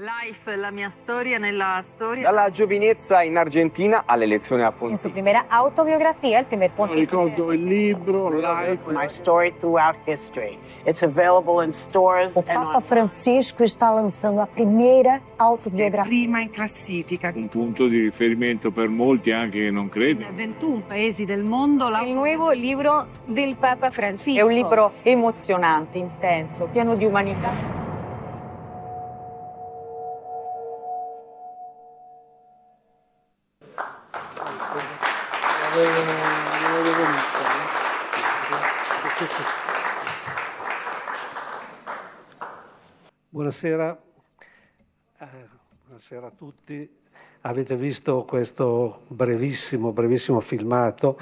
Life, la mia storia nella storia. Dalla giovinezza in Argentina all'elezione a Ponte. La sua prima autobiografia, il primo pontifice. Mi ricordo il libro, Life. My story throughout history. It's available in stores. Il Papa Francisco sta lanciando la prima autobiografia. Prima in classifica. Un punto di riferimento per molti anche che non credono. In 21 paesi del mondo. La... Il nuovo libro del Papa Francisco. È un libro emozionante, intenso, pieno di umanità. Buonasera. Eh, buonasera a tutti. Avete visto questo brevissimo, brevissimo filmato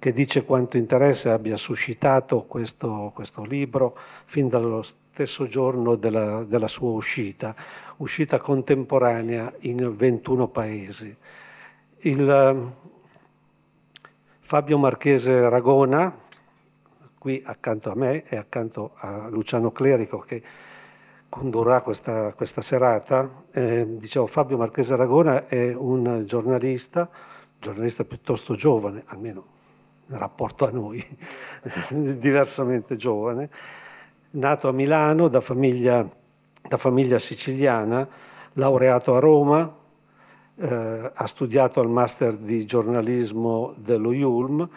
che dice quanto interesse abbia suscitato questo, questo libro fin dallo stesso giorno della, della, sua uscita, uscita contemporanea in 21 paesi. Il, Fabio Marchese Ragona, qui accanto a me e accanto a Luciano Clerico che condurrà questa, questa serata. Eh, dicevo, Fabio Marchese Ragona è un giornalista, giornalista piuttosto giovane, almeno in rapporto a noi, diversamente giovane, nato a Milano da famiglia, da famiglia siciliana, laureato a Roma, eh, ha studiato al master di giornalismo dello IULM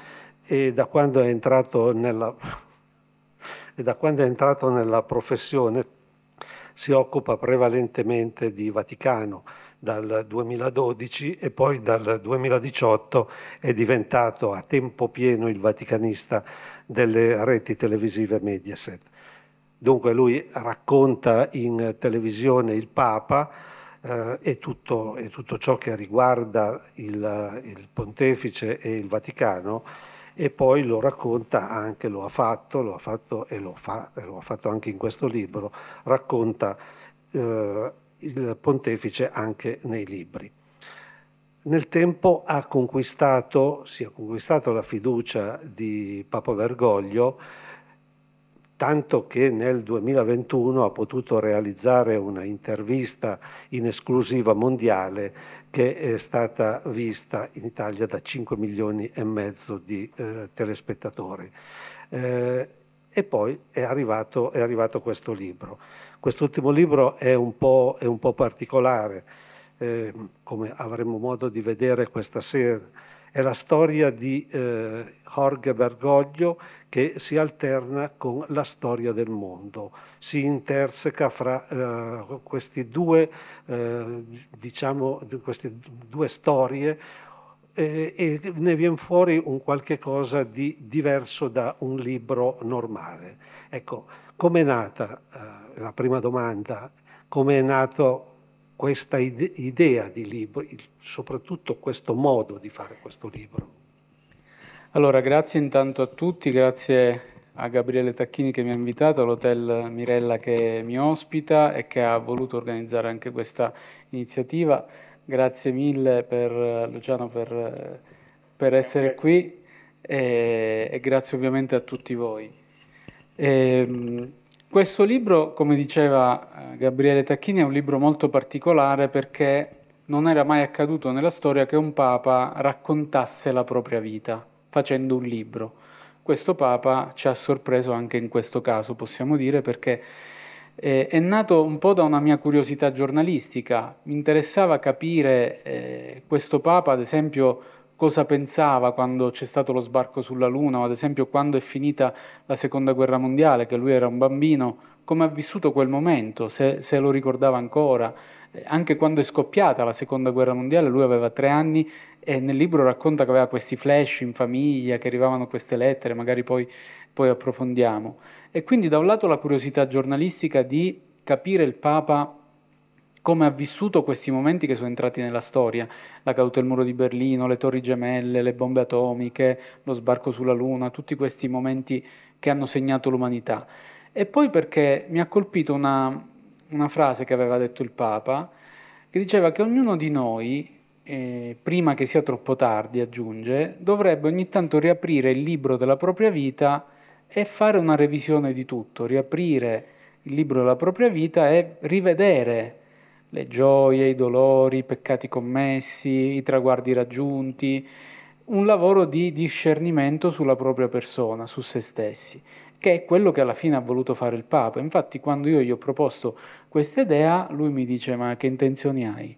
e da quando è entrato nella, è entrato nella professione si occupa prevalentemente di Vaticano dal 2012 e poi dal 2018 è diventato a tempo pieno il vaticanista delle reti televisive Mediaset. Dunque lui racconta in televisione il Papa, eh, e, tutto, e, tutto, ciò che riguarda il, il, pontefice e il Vaticano e poi lo racconta anche, lo ha fatto, lo ha fatto e lo, fa, lo ha fatto anche in questo libro, racconta eh, il pontefice anche nei libri. Nel tempo ha conquistato, si è conquistato la fiducia di Papa Bergoglio tanto che nel 2021 ha potuto realizzare una intervista in esclusiva mondiale che è stata vista in Italia da 5 milioni e mezzo di eh, telespettatori. Eh, e poi è arrivato, è arrivato questo libro. Quest'ultimo libro è un po', è un po particolare, eh, come avremo modo di vedere questa sera. È la storia di eh, Jorge Bergoglio che si alterna con la storia del mondo, si interseca fra eh, questi due, eh, diciamo, queste due storie eh, e ne viene fuori un qualche cosa di diverso da un libro normale. Ecco, com'è nata, eh, la prima domanda, come è nato questa idea di libro, soprattutto questo modo di fare questo libro? Allora, grazie intanto a tutti, grazie a Gabriele Tacchini che mi ha invitato, all'Hotel Mirella che mi ospita e che ha voluto organizzare anche questa iniziativa. Grazie mille per Luciano per, per essere qui e, e, grazie ovviamente a tutti voi. E, ehm, questo libro, come diceva eh, Gabriele Tacchini, è un libro molto particolare perché non era mai accaduto nella storia che un papa raccontasse la propria vita facendo un libro. Questo Papa ci ha sorpreso anche in questo caso, possiamo dire, perché eh, è nato un po' da una mia curiosità giornalistica. Mi interessava capire eh, questo Papa, ad esempio, cosa pensava quando c'è stato lo sbarco sulla Luna o ad esempio quando è finita la Seconda Guerra Mondiale, che lui era un bambino, come ha vissuto quel momento, se, se lo ricordava ancora. Eh, anche quando è scoppiata la Seconda Guerra Mondiale, lui aveva tre anni e nel libro racconta che aveva questi flash in famiglia, che arrivavano queste lettere, magari poi, poi approfondiamo. E quindi da un lato la curiosità giornalistica di capire il Papa come ha vissuto questi momenti che sono entrati nella storia, la caduta del muro di Berlino, le torri gemelle, le bombe atomiche, lo sbarco sulla Luna, tutti questi momenti che hanno segnato l'umanità. E poi perché mi ha colpito una, una frase che aveva detto il Papa, che diceva che ognuno di noi eh, prima che sia troppo tardi, aggiunge, dovrebbe ogni tanto riaprire il libro della propria vita e fare una revisione di tutto, riaprire il libro della propria vita e rivedere le gioie, i dolori, i peccati commessi, i traguardi raggiunti, un lavoro di discernimento sulla propria persona, su se stessi, che è quello che alla fine ha voluto fare il Papa. Infatti quando io gli ho proposto questa idea, lui mi dice ma che intenzioni hai?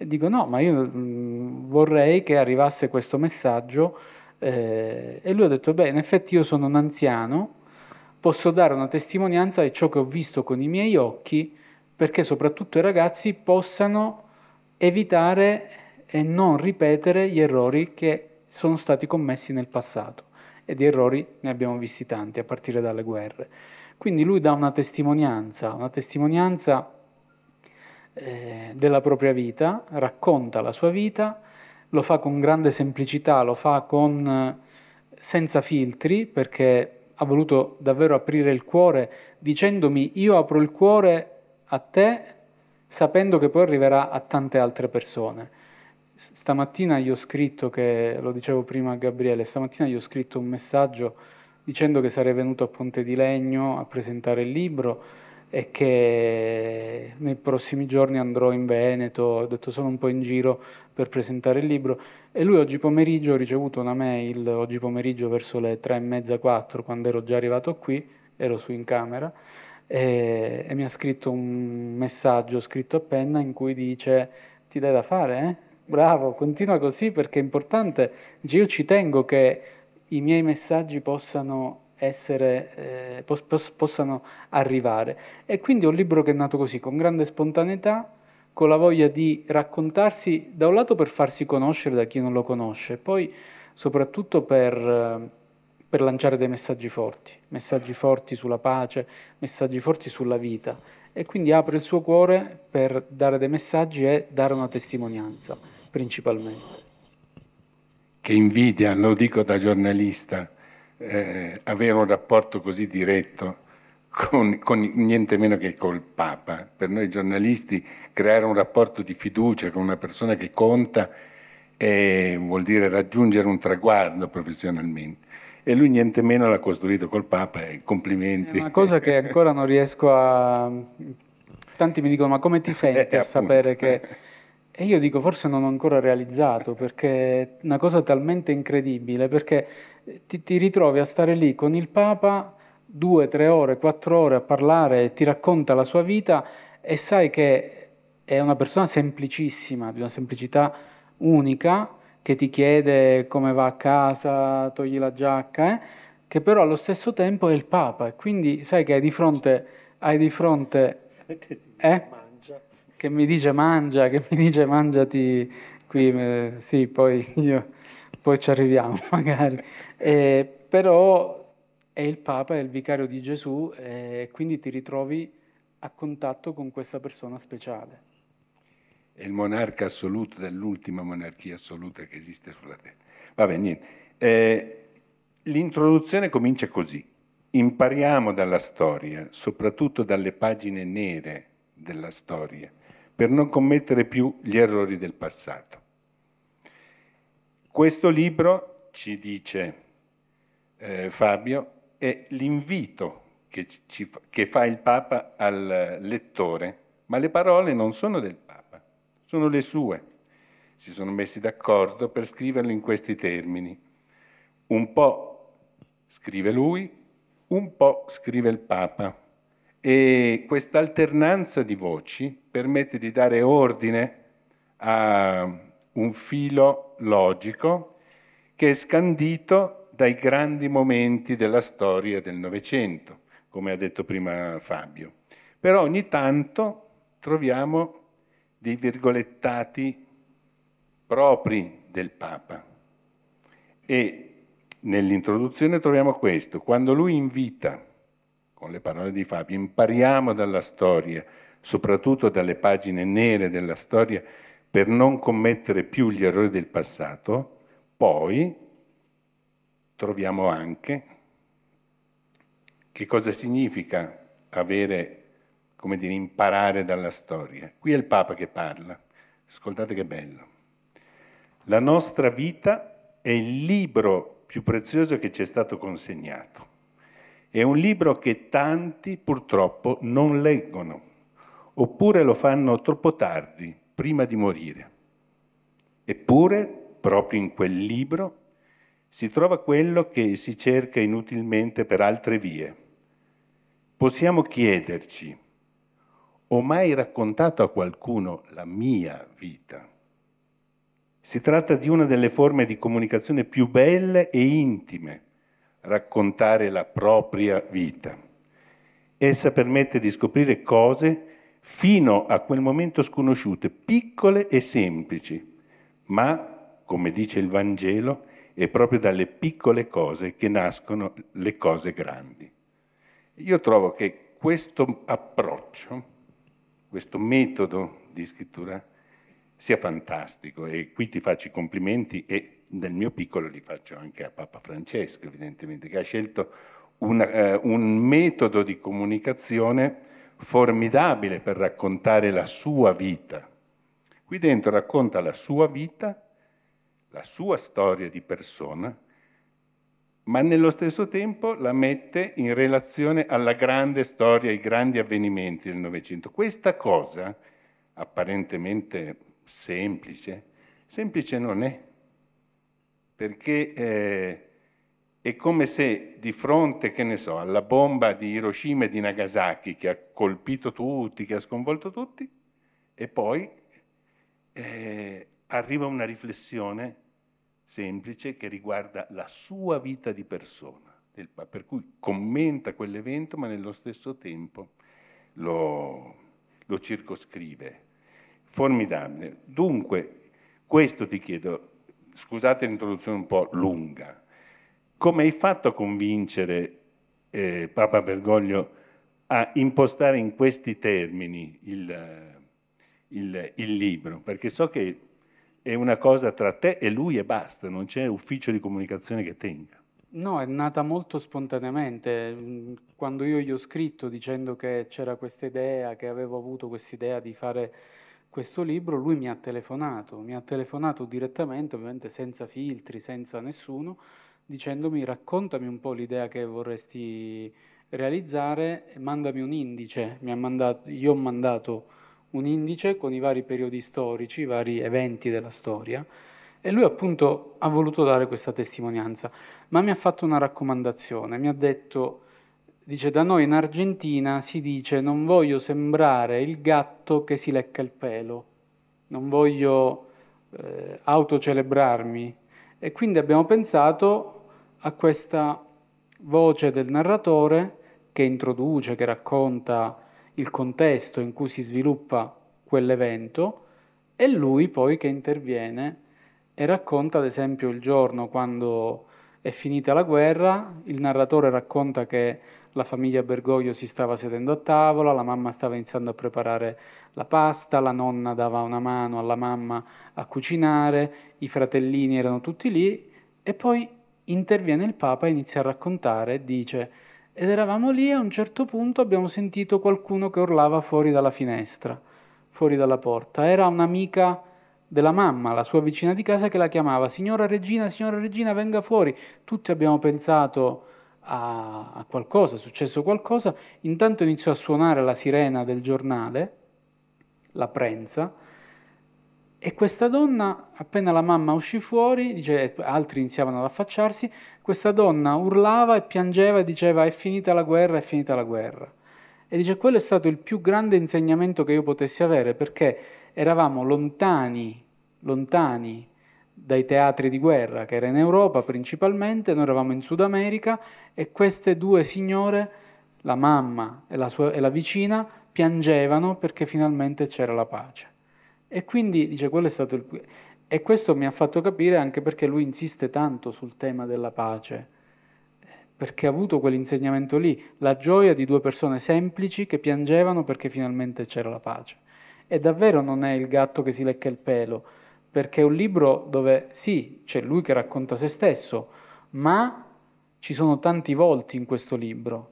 E dico no, ma io mh, mhmm, vorrei che arrivasse questo messaggio eh, e lui ha detto, beh, in effetti io sono un anziano, posso dare una testimonianza di ciò che ho visto con i miei occhi perché soprattutto i ragazzi possano evitare e non ripetere gli errori che sono stati commessi nel passato e di errori ne abbiamo visti tanti a partire dalle guerre. Quindi lui dà una testimonianza, una testimonianza eh, della propria vita, racconta la sua vita, lo fa con grande semplicità, lo fa con, eh, senza filtri, perché ha voluto davvero aprire il cuore dicendomi io apro il cuore a te sapendo che poi arriverà a tante altre persone. Stamattina gli ho scritto, che, lo dicevo prima a Gabriele, stamattina gli ho scritto un messaggio dicendo che sarei venuto a Ponte di Legno a presentare il libro e che nei prossimi giorni andrò in Veneto, ho detto sono un po' in giro per presentare il libro e lui oggi pomeriggio, ho ricevuto una mail oggi pomeriggio verso le tre e mezza, quattro, quando ero già arrivato qui, ero su in camera, e, e mi ha scritto un messaggio scritto a penna in cui dice ti dai da fare, eh? Bravo, continua così perché è importante, io ci tengo che i miei messaggi possano essere, eh, pos- pos- possano arrivare. E quindi è un libro che è nato così, con grande spontaneità, con la voglia di raccontarsi, da un lato per farsi conoscere da chi non lo conosce, poi soprattutto per, eh, per lanciare dei messaggi forti, messaggi forti sulla pace, messaggi forti sulla vita. E quindi apre il suo cuore per dare dei messaggi e dare una testimonianza, principalmente. Che invidia, lo dico da giornalista eh, avere un rapporto così diretto con, con, niente meno che col Papa. Per noi giornalisti creare un rapporto di fiducia con una persona che conta eh, vuol dire raggiungere un traguardo professionalmente. E lui niente meno l'ha costruito col Papa, e eh, complimenti. È una cosa che ancora non riesco a... Tanti mi dicono, ma come ti eh, senti a sapere che... E io dico, forse non ho ancora realizzato, perché è una cosa talmente incredibile, perché eh, ti, ti ritrovi a stare lì con il Papa due, tre ore, quattro ore a parlare, ti racconta la sua vita e sai che è una persona semplicissima, di una semplicità unica, che ti chiede come va a casa, togli la giacca, eh? che però allo stesso tempo è il Papa. E quindi sai che hai di fronte... Hai di fronte eh? Che mi dice mangia, che mi dice mangiati qui, eh, sì, poi, io, poi ci arriviamo magari. Eh, però è il Papa, è il vicario di Gesù, e eh, quindi ti ritrovi a contatto con questa persona speciale. È il monarca assoluto dell'ultima monarchia assoluta che esiste sulla Terra. Vabbè, niente. Eh, l'introduzione comincia così. Impariamo dalla storia, soprattutto dalle pagine nere della storia, per non commettere più gli errori del passato. Questo libro ci dice eh, Fabio è l'invito che, ci, che fa il Papa al lettore, ma le parole non sono del Papa, sono le sue. Si sono messi d'accordo per scriverlo in questi termini. Un po' scrive lui, un po' scrive il Papa. E questa alternanza di voci permette di dare ordine a un filo logico che è scandito dai grandi momenti della storia del Novecento, come ha detto prima Fabio. Però ogni tanto troviamo dei virgolettati propri del Papa. E nell'introduzione troviamo questo, quando lui invita, con le parole di Fabio, impariamo dalla storia, soprattutto dalle pagine nere della storia, per non commettere più gli errori del passato, poi troviamo anche che cosa significa avere, come dire, imparare dalla storia. Qui è il Papa che parla, ascoltate che bello. La nostra vita è il libro più prezioso che ci è stato consegnato. È un libro che tanti purtroppo non leggono, oppure lo fanno troppo tardi, prima di morire. Eppure, proprio in quel libro, si trova quello che si cerca inutilmente per altre vie. Possiamo chiederci, ho mai raccontato a qualcuno la mia vita? Si tratta di una delle forme di comunicazione più belle e intime, raccontare la propria vita. Essa permette di scoprire cose fino a quel momento sconosciute, piccole e semplici, ma, come dice il Vangelo, è proprio dalle piccole cose che nascono le cose grandi. Io trovo che questo approccio, questo metodo di scrittura sia fantastico e qui ti faccio i complimenti e nel mio piccolo li faccio anche a Papa Francesco, evidentemente, che ha scelto una, eh, un metodo di comunicazione formidabile per raccontare la sua vita. Qui dentro racconta la sua vita la sua storia di persona, ma nello stesso tempo la mette in relazione alla grande storia, ai grandi avvenimenti del Novecento. Questa cosa, apparentemente semplice, semplice non è, perché eh, è come se di fronte, che ne so, alla bomba di Hiroshima e di Nagasaki che ha colpito tutti, che ha sconvolto tutti, e poi eh, arriva una riflessione semplice che riguarda la sua vita di persona, per cui commenta quell'evento ma nello stesso tempo lo, lo circoscrive. Formidabile. Dunque, questo ti chiedo, scusate l'introduzione un po' lunga, come hai fatto a convincere eh, Papa Bergoglio a impostare in questi termini il, eh, il, il libro? Perché so che è una cosa tra te e lui e basta, non c'è ufficio di comunicazione che tenga. No, è nata molto spontaneamente. Mm, quando io gli ho scritto dicendo che c'era questa idea, che avevo avuto quest'idea di fare questo libro, lui mi ha telefonato, mi ha telefonato direttamente, ovviamente senza filtri, senza nessuno, dicendomi raccontami un po' l'idea che vorresti realizzare, mandami un indice. Mandato, io ho mandato un indice con i vari periodi storici, i vari eventi della storia e lui appunto ha voluto dare questa testimonianza, ma mi ha fatto una raccomandazione, mi ha detto, dice da noi in Argentina si dice non voglio sembrare il gatto che si lecca il pelo, non voglio eh, autocelebrarmi e quindi abbiamo pensato a questa voce del narratore che introduce, che racconta il contesto in cui si sviluppa quell'evento, è lui poi che interviene e racconta ad esempio il giorno quando è finita la guerra, il narratore racconta che la famiglia Bergoglio si stava sedendo a tavola, la mamma stava iniziando a preparare la pasta, la nonna dava una mano alla mamma a cucinare, i fratellini erano tutti lì e poi interviene il Papa e inizia a raccontare, dice ed eravamo lì e a un certo punto abbiamo sentito qualcuno che urlava fuori dalla finestra, fuori dalla porta. Era un'amica della mamma, la sua vicina di casa, che la chiamava Signora Regina, signora Regina, venga fuori. Tutti abbiamo pensato a, a qualcosa, è successo qualcosa. Intanto iniziò a suonare la sirena del giornale, la prensa e questa donna, appena la mamma uscì fuori, dice, altri iniziavano ad affacciarsi, questa donna urlava e piangeva e diceva è finita la guerra, è finita la guerra. E dice, quello è stato il più grande insegnamento che io potessi avere perché eravamo lontani, lontani dai teatri di guerra, che era in Europa principalmente, noi eravamo in Sud America e queste due signore, la mamma e la, sua, e la vicina, piangevano perché finalmente c'era la pace. E quindi dice, quello è stato il... E questo mi ha fatto capire anche perché lui insiste tanto sul tema della pace, perché ha avuto quell'insegnamento lì, la gioia di due persone semplici che piangevano perché finalmente c'era la pace. E davvero non è il gatto che si lecca il pelo, perché è un libro dove sì, c'è lui che racconta se stesso, ma ci sono tanti volti in questo libro.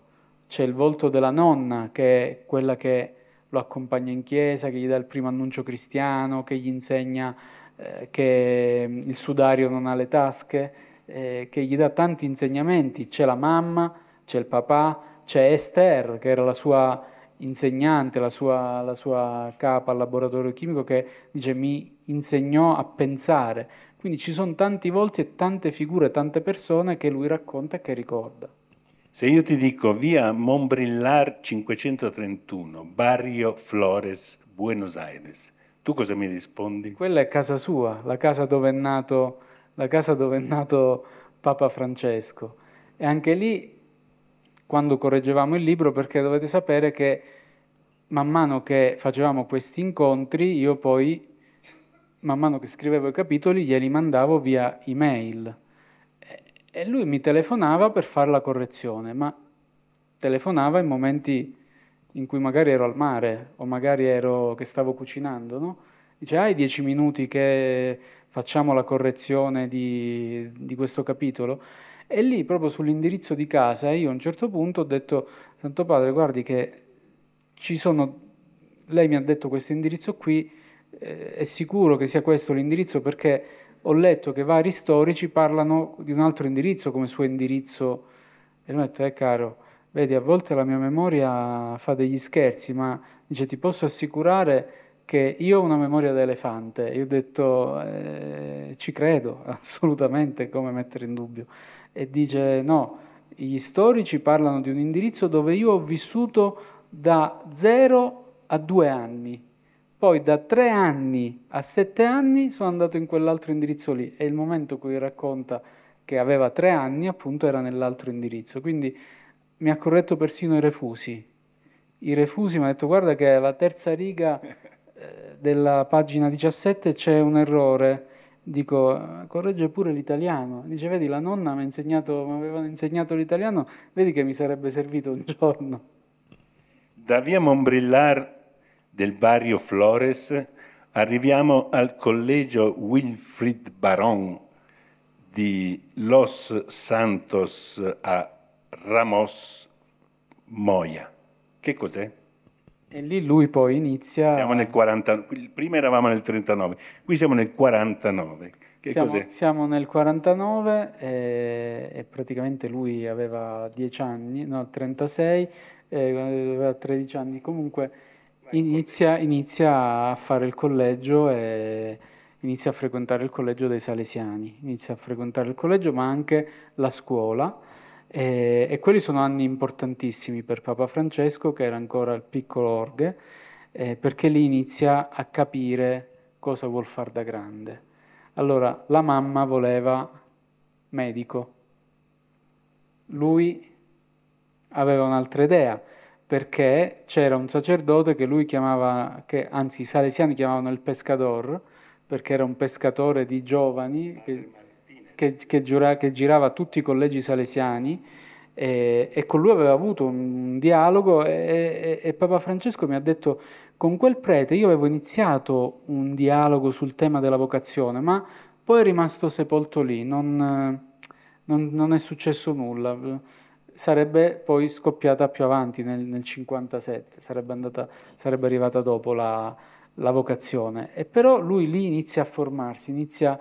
C'è il volto della nonna, che è quella che lo accompagna in chiesa, che gli dà il primo annuncio cristiano, che gli insegna eh, che mm, il sudario non ha le tasche, eh, che gli dà tanti insegnamenti. C'è la mamma, c'è il papà, c'è Esther, che era la sua insegnante, la sua, la sua capa al laboratorio chimico, che dice mi insegnò a pensare. Quindi ci sono tanti volti e tante figure, tante persone che lui racconta e che ricorda. Se io ti dico via Montbrillar 531, Barrio Flores, Buenos Aires, tu cosa mi rispondi? Quella è casa sua, la casa dove è nato, dove è nato Papa Francesco. E anche lì, quando correggevamo il libro, perché dovete sapere che man mano che facevamo questi incontri, io poi, man mano che scrivevo i capitoli, glieli mandavo via email e lui mi telefonava per fare la correzione, ma telefonava in momenti in cui magari ero al mare o magari ero che stavo cucinando, no? Dice, hai ah, dieci minuti che facciamo la correzione di, di questo capitolo? E lì, proprio sull'indirizzo di casa, io a un certo punto ho detto, Santo Padre, guardi che ci sono, lei mi ha detto questo indirizzo qui, eh, è sicuro che sia questo l'indirizzo perché ho letto che vari storici parlano di un altro indirizzo come suo indirizzo e lui ha detto, eh caro, vedi a volte la mia memoria fa degli scherzi, ma dice ti posso assicurare che io ho una memoria da elefante. Io ho detto eh, ci credo assolutamente, come mettere in dubbio. E dice no, gli storici parlano di un indirizzo dove io ho vissuto da zero a due anni poi da tre anni a sette anni sono andato in quell'altro indirizzo lì e il momento in cui racconta che aveva tre anni appunto era nell'altro indirizzo, quindi mi ha corretto persino i refusi. I refusi mi ha detto guarda che la terza riga eh, della pagina 17 c'è un errore, dico eh, corregge pure l'italiano, dice vedi la nonna mi aveva insegnato l'italiano, vedi che mi sarebbe servito un giorno. Da via Monbrillard del barrio Flores, arriviamo al collegio Wilfrid Baron di Los Santos a Ramos Moya. Che cos'è? E lì lui poi inizia... Siamo nel 49, prima eravamo nel 39, qui siamo nel 49. Che siamo, cos'è? siamo nel 49 e, eh, e praticamente lui aveva 10 anni, no 36, eh, aveva 13 anni comunque Inizia, inizia, a fare il collegio e inizia a frequentare il collegio dei Salesiani, inizia a frequentare il collegio ma anche la scuola e, e quelli sono anni importantissimi per Papa Francesco che era ancora il piccolo orghe eh, perché lì inizia a capire cosa vuol fare da grande. Allora la mamma voleva medico, lui aveva un'altra idea perché c'era un sacerdote che lui chiamava, che, anzi i salesiani chiamavano il pescador, perché era un pescatore di giovani che, che, che giura, girava tutti i collegi salesiani e, e, con lui aveva avuto un dialogo e, e, e Papa Francesco mi ha detto con quel prete io avevo iniziato un dialogo sul tema della vocazione, ma poi è rimasto sepolto lì, non, non, non è successo nulla sarebbe poi scoppiata più avanti nel, nel 57, sarebbe, andata, sarebbe, arrivata dopo la, la vocazione. E però lui lì inizia a formarsi, inizia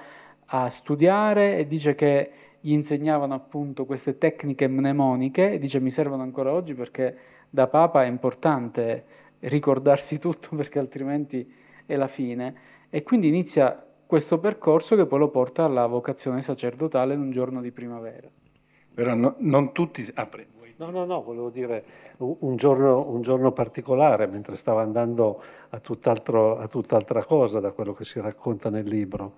a studiare e dice che gli insegnavano appunto queste tecniche mnemoniche e dice mi servono ancora oggi perché da Papa è importante ricordarsi tutto perché altrimenti è la fine. E quindi inizia questo percorso che poi lo porta alla vocazione sacerdotale in un giorno di primavera. Però no, non tutti... Ah, prego. No, no, no, volevo dire un giorno, un giorno particolare, mentre stava andando a, tutt'altro, a tutt'altra cosa da quello che si racconta nel libro.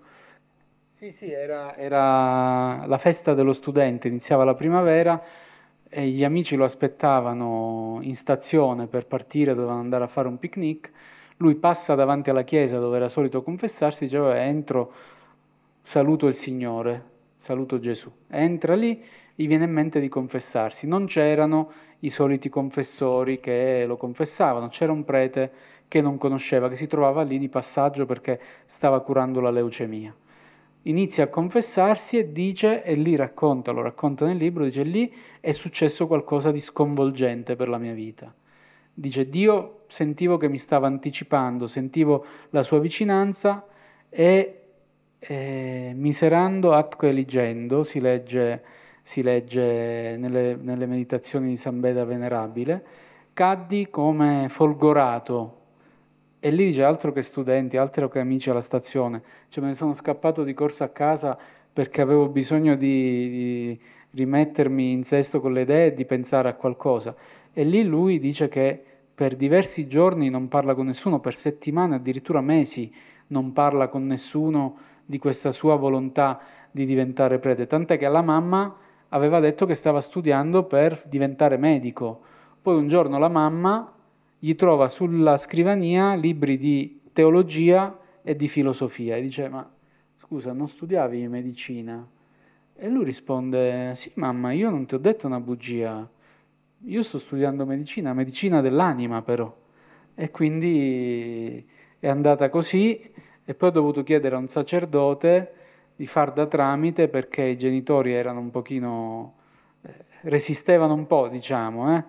Sì, sì, era, era la festa dello studente, iniziava la primavera e gli amici lo aspettavano in stazione per partire, dovevano andare a fare un picnic. Lui passa davanti alla chiesa dove era solito confessarsi, diceva entro, saluto il Signore, saluto Gesù. Entra lì gli viene in mente di confessarsi. Non c'erano i soliti confessori che lo confessavano, c'era un prete che non conosceva, che si trovava lì di passaggio perché stava curando la leucemia. Inizia a confessarsi e dice, e lì racconta, lo racconta nel libro, dice lì è successo qualcosa di sconvolgente per la mia vita. Dice Dio sentivo che mi stava anticipando, sentivo la sua vicinanza e eh, miserando atque eligendo, si legge si legge nelle, nelle meditazioni di San Beda Venerabile, caddi come folgorato. E lì dice altro che studenti, altro che amici alla stazione, cioè me ne sono scappato di corsa a casa perché avevo bisogno di, di rimettermi in sesto con le idee e di pensare a qualcosa. E lì lui dice che per diversi giorni non parla con nessuno, per settimane, addirittura mesi, non parla con nessuno di questa sua volontà di diventare prete. Tant'è che alla mamma aveva detto che stava studiando per diventare medico. Poi un giorno la mamma gli trova sulla scrivania libri di teologia e di filosofia e dice ma scusa non studiavi medicina? E lui risponde sì mamma io non ti ho detto una bugia, io sto studiando medicina, medicina dell'anima però. E quindi è andata così e poi ho dovuto chiedere a un sacerdote di far da tramite perché i genitori erano un pochino, eh, resistevano un po', diciamo, eh?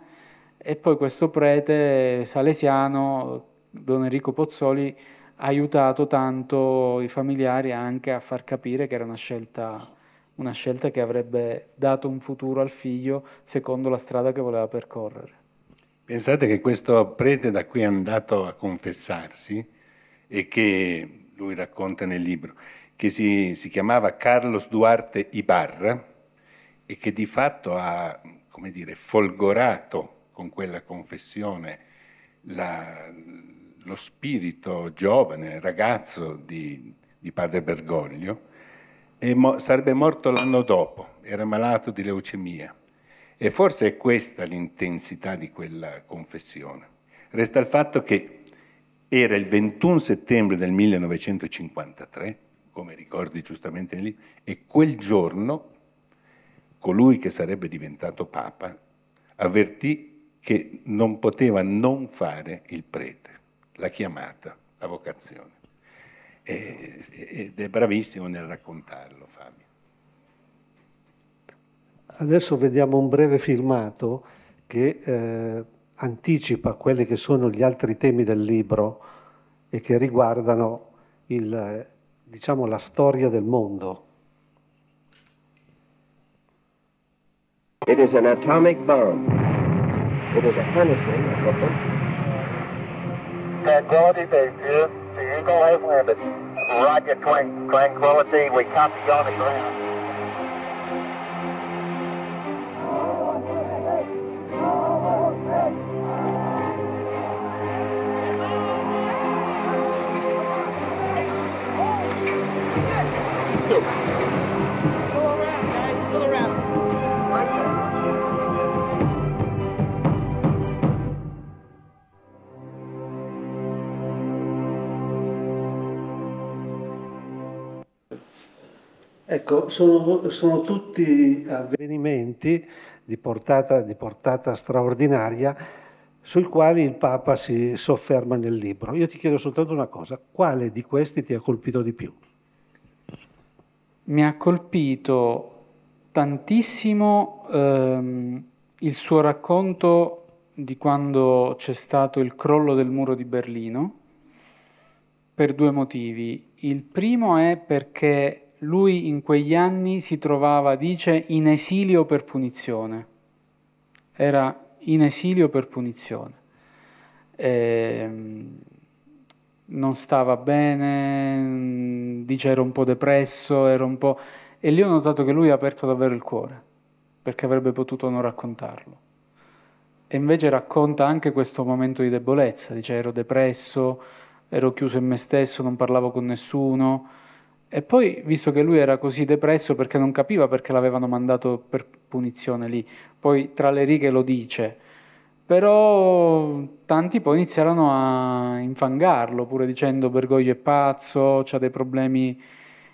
e poi questo prete salesiano, Don Enrico Pozzoli, ha aiutato tanto i familiari anche a far capire che era una scelta, una scelta che avrebbe dato un futuro al figlio secondo la strada che voleva percorrere. Pensate che questo prete da cui è andato a confessarsi e che lui racconta nel libro, che si, si chiamava Carlos Duarte Ibarra e che di fatto ha come dire, folgorato con quella confessione la, lo spirito giovane, ragazzo di, di padre Bergoglio, e mo, sarebbe morto l'anno dopo, era malato di leucemia. E forse è questa l'intensità di quella confessione. Resta il fatto che era il 21 settembre del 1953 come ricordi giustamente lì, e quel giorno colui che sarebbe diventato Papa avvertì che non poteva non fare il prete, la chiamata, la vocazione. E, ed è bravissimo nel raccontarlo Fabio. Adesso vediamo un breve filmato che eh, anticipa quelli che sono gli altri temi del libro e che riguardano il, diciamo, la storia del mondo. It is an atomic bomb. It is a harnessing of propulsion. Tranquility Base here. The Eagle has landed. Roger, Tranquility. We copy on the ground. two. Ecco, sono, sono tutti avvenimenti di portata, di portata straordinaria sui quali il Papa si sofferma nel libro. Io ti chiedo soltanto una cosa, quale di questi ti ha colpito di più? mi ha colpito tantissimo ehm, il suo racconto di quando c'è stato il crollo del muro di Berlino per due motivi. Il primo è perché lui in quegli anni si trovava, dice, in esilio per punizione. Era in esilio per punizione. Ehm, non stava bene, mm, dice ero un po' depresso, ero un po'... E lì ho notato che lui ha aperto davvero il cuore, perché avrebbe potuto non raccontarlo. E invece racconta anche questo momento di debolezza, dice ero depresso, ero chiuso in me stesso, non parlavo con nessuno. E poi, visto che lui era così depresso perché non capiva perché l'avevano mandato per punizione lì, poi tra le righe lo dice, però tanti poi iniziarono a infangarlo, pure dicendo Bergoglio è pazzo, ha dei problemi.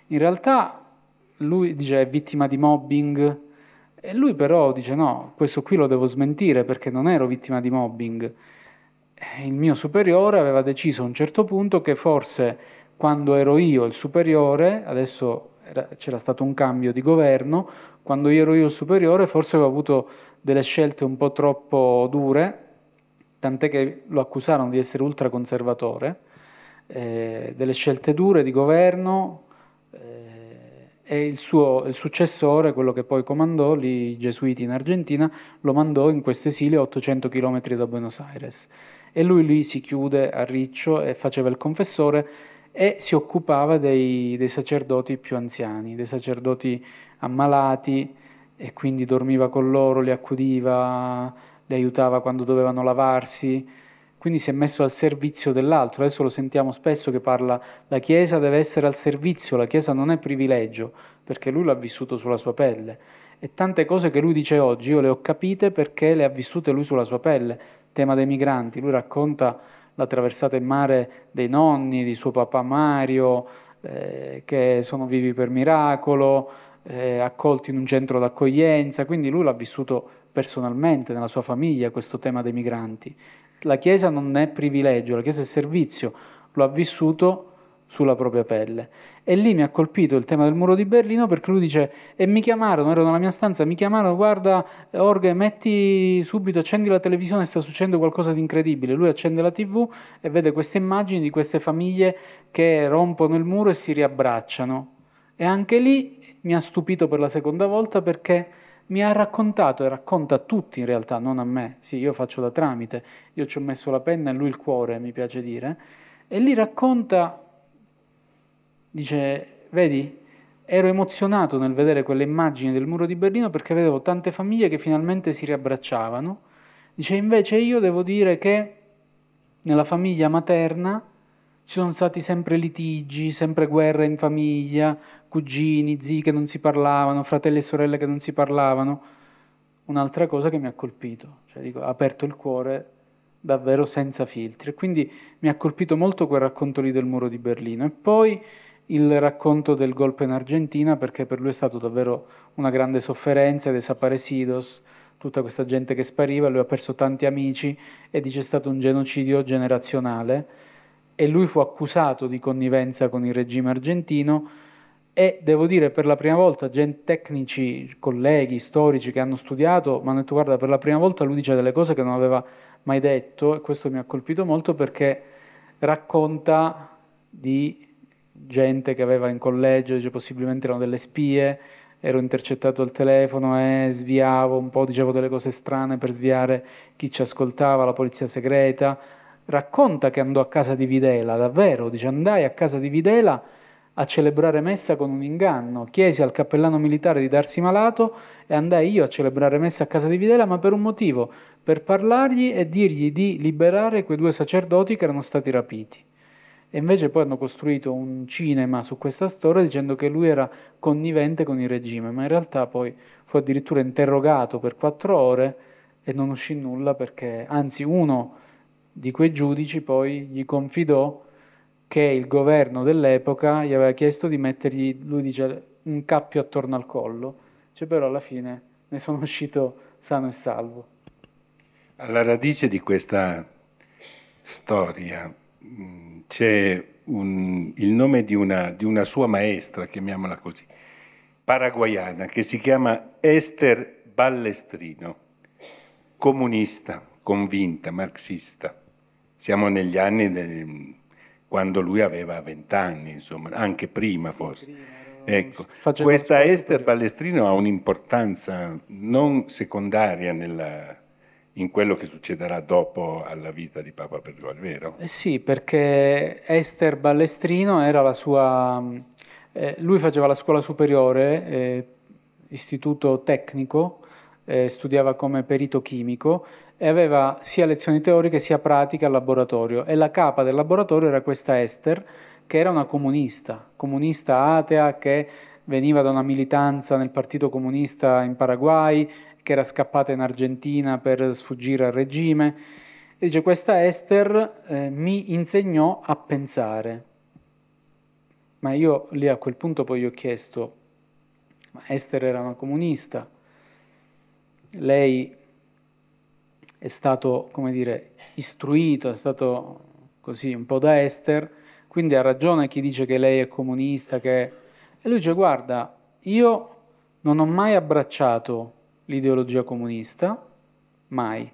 In realtà lui dice è vittima di mobbing e lui però dice no, questo qui lo devo smentire perché non ero vittima di mobbing. Il mio superiore aveva deciso a un certo punto che forse quando ero io il superiore, adesso era, c'era stato un cambio di governo, quando io ero io il superiore forse avevo avuto delle scelte un po' troppo dure, tant'è che lo accusarono di essere ultraconservatore, eh, delle scelte dure di governo eh, e il suo il successore, quello che poi comandò i gesuiti in Argentina, lo mandò in questo esilio a 800 km da Buenos Aires. E lui lì si chiude a riccio e faceva il confessore e si occupava dei, dei sacerdoti più anziani, dei sacerdoti ammalati, e quindi dormiva con loro, li accudiva, li aiutava quando dovevano lavarsi, quindi si è messo al servizio dell'altro. Adesso lo sentiamo spesso che parla la Chiesa deve essere al servizio, la Chiesa non è privilegio, perché lui l'ha vissuto sulla sua pelle. E tante cose che lui dice oggi io le ho capite perché le ha vissute lui sulla sua pelle. Tema dei migranti, lui racconta la traversata in mare dei nonni, di suo papà Mario, eh, che sono vivi per miracolo, eh, accolti in un centro d'accoglienza, quindi lui l'ha vissuto personalmente, nella sua famiglia, questo tema dei migranti. La Chiesa non è privilegio, la Chiesa è servizio, lo ha vissuto sulla propria pelle. E lì mi ha colpito il tema del muro di Berlino perché lui dice, e mi chiamarono, ero nella mia stanza, mi chiamarono, guarda Orga, metti subito, accendi la televisione, sta succedendo qualcosa di incredibile. Lui accende la tv e vede queste immagini di queste famiglie che rompono il muro e si riabbracciano. E anche lì mi ha stupito per la seconda volta perché mi ha raccontato e racconta a tutti in realtà, non a me, sì, io faccio da tramite, io ci ho messo la penna e lui il cuore, mi piace dire, e lì racconta, dice, vedi, ero emozionato nel vedere quelle immagini del muro di Berlino perché vedevo tante famiglie che finalmente si riabbracciavano, dice invece io devo dire che nella famiglia materna ci sono stati sempre litigi, sempre guerre in famiglia, cugini, zii che non si parlavano, fratelli e sorelle che non si parlavano. Un'altra cosa che mi ha colpito, cioè dico, ha aperto il cuore davvero senza filtri. Quindi mi ha colpito molto quel racconto lì del muro di Berlino. E poi il racconto del golpe in Argentina, perché per lui è stato davvero una grande sofferenza, desaparecidos, tutta questa gente che spariva, lui ha perso tanti amici e dice è stato un genocidio generazionale e lui fu accusato di connivenza con il regime argentino e devo dire per la prima volta gen- tecnici, colleghi, storici che hanno studiato mi hanno detto guarda per la prima volta lui dice delle cose che non aveva mai detto e questo mi ha colpito molto perché racconta di gente che aveva in collegio, dice possibilmente erano delle spie, ero intercettato al telefono e eh, sviavo un po', dicevo delle cose strane per sviare chi ci ascoltava, la polizia segreta, racconta che andò a casa di Videla, davvero, dice andai a casa di Videla a celebrare messa con un inganno, chiesi al cappellano militare di darsi malato e andai io a celebrare messa a casa di Videla, ma per un motivo, per parlargli e dirgli di liberare quei due sacerdoti che erano stati rapiti. E invece poi hanno costruito un cinema su questa storia dicendo che lui era connivente con il regime, ma in realtà poi fu addirittura interrogato per quattro ore e non uscì nulla perché, anzi uno di quei giudici poi gli confidò che il governo dell'epoca gli aveva chiesto di mettergli, lui dice, un cappio attorno al collo, cioè però alla fine ne sono uscito sano e salvo. Alla radice di questa storia mm, c'è un, il nome di una, di una sua maestra, chiamiamola così, paraguayana, che si chiama Esther Ballestrino, comunista, convinta, marxista siamo negli anni del, quando lui aveva vent'anni, insomma, anche prima forse. Ecco, questa Esther Ballestrino ha un'importanza non secondaria nella, in quello che succederà dopo alla vita di Papa Bergoglio, vero? Eh sì, perché Esther Ballestrino era la sua... Eh, lui faceva la scuola superiore, eh, istituto tecnico, eh, studiava come perito chimico e aveva sia lezioni teoriche sia pratiche al laboratorio e la capa del laboratorio era questa Esther che era una comunista, comunista atea che veniva da una militanza nel Partito Comunista in Paraguay, che era scappata in Argentina per sfuggire al regime. E dice questa Esther eh, mi insegnò a pensare. Ma io lì a quel punto poi gli ho chiesto, ma Esther era una comunista, lei è stato, come dire, istruito, è stato così un po' da Esther, quindi ha ragione chi dice che lei è comunista, che... E lui dice, guarda, io non ho mai abbracciato l'ideologia comunista, mai,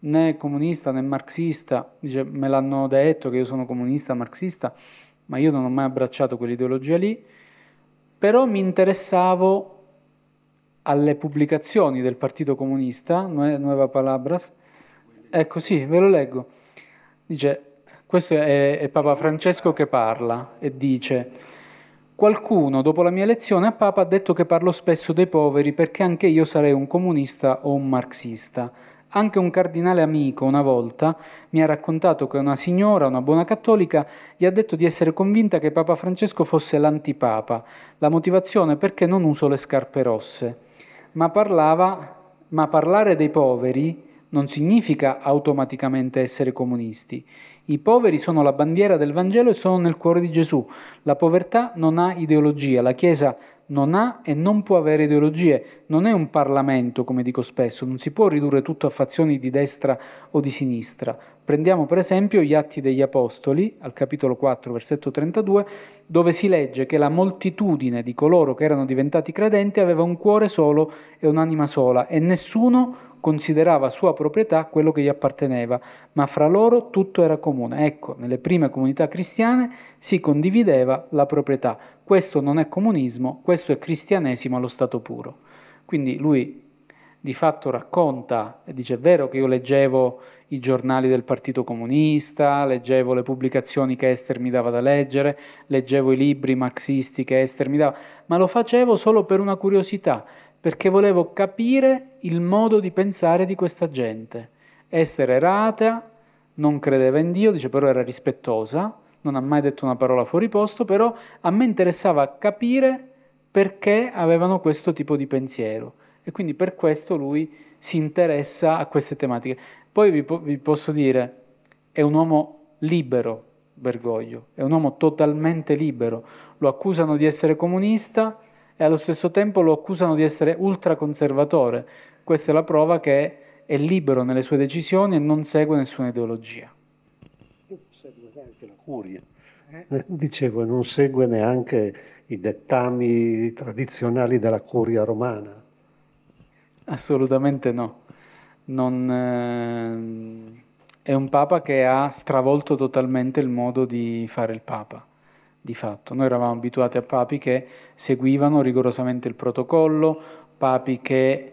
né comunista né marxista, dice, me l'hanno detto che io sono comunista, marxista, ma io non ho mai abbracciato quell'ideologia lì, però mi interessavo alle pubblicazioni del Partito Comunista, Nueva Palabras, Ecco, sì, ve lo leggo. Dice, questo è, è Papa Francesco che parla e dice, qualcuno dopo la mia elezione a Papa ha detto che parlo spesso dei poveri perché anche io sarei un comunista o un marxista. Anche un cardinale amico una volta mi ha raccontato che una signora, una buona cattolica, gli ha detto di essere convinta che Papa Francesco fosse l'antipapa. La motivazione perché non uso le scarpe rosse. Ma parlava, ma parlare dei poveri non significa automaticamente essere comunisti. I poveri sono la bandiera del Vangelo e sono nel cuore di Gesù. La povertà non ha ideologia, la Chiesa non ha e non può avere ideologie, non è un Parlamento, come dico spesso, non si può ridurre tutto a fazioni di destra o di sinistra. Prendiamo per esempio gli Atti degli Apostoli, al capitolo 4, versetto 32, dove si legge che la moltitudine di coloro che erano diventati credenti aveva un cuore solo e un'anima sola, e nessuno considerava sua proprietà quello che gli apparteneva, ma fra loro tutto era comune. Ecco, nelle prime comunità cristiane si condivideva la proprietà. Questo non è comunismo, questo è cristianesimo allo stato puro. Quindi lui di fatto racconta, dice è vero che io leggevo i giornali del Partito Comunista, leggevo le pubblicazioni che Esther mi dava da leggere, leggevo i libri marxisti che Esther mi dava, ma lo facevo solo per una curiosità, perché volevo capire il modo di pensare di questa gente. Essere era atea, non credeva in Dio, dice però era rispettosa, non ha mai detto una parola fuori posto, però a me interessava capire perché avevano questo tipo di pensiero e quindi per questo lui si interessa a queste tematiche. Poi vi, po- vi posso dire, è un uomo libero, Bergoglio, è un uomo totalmente libero, lo accusano di essere comunista, e allo stesso tempo lo accusano di essere ultraconservatore. Questa è la prova che è libero nelle sue decisioni e non segue nessuna ideologia. Segue neanche la curia. Eh, dicevo, non segue neanche i dettami tradizionali della curia romana. Assolutamente no. Non, eh, è un papa che ha stravolto totalmente il modo di fare il papa di fatto. Noi eravamo abituati a papi che seguivano rigorosamente il protocollo, papi che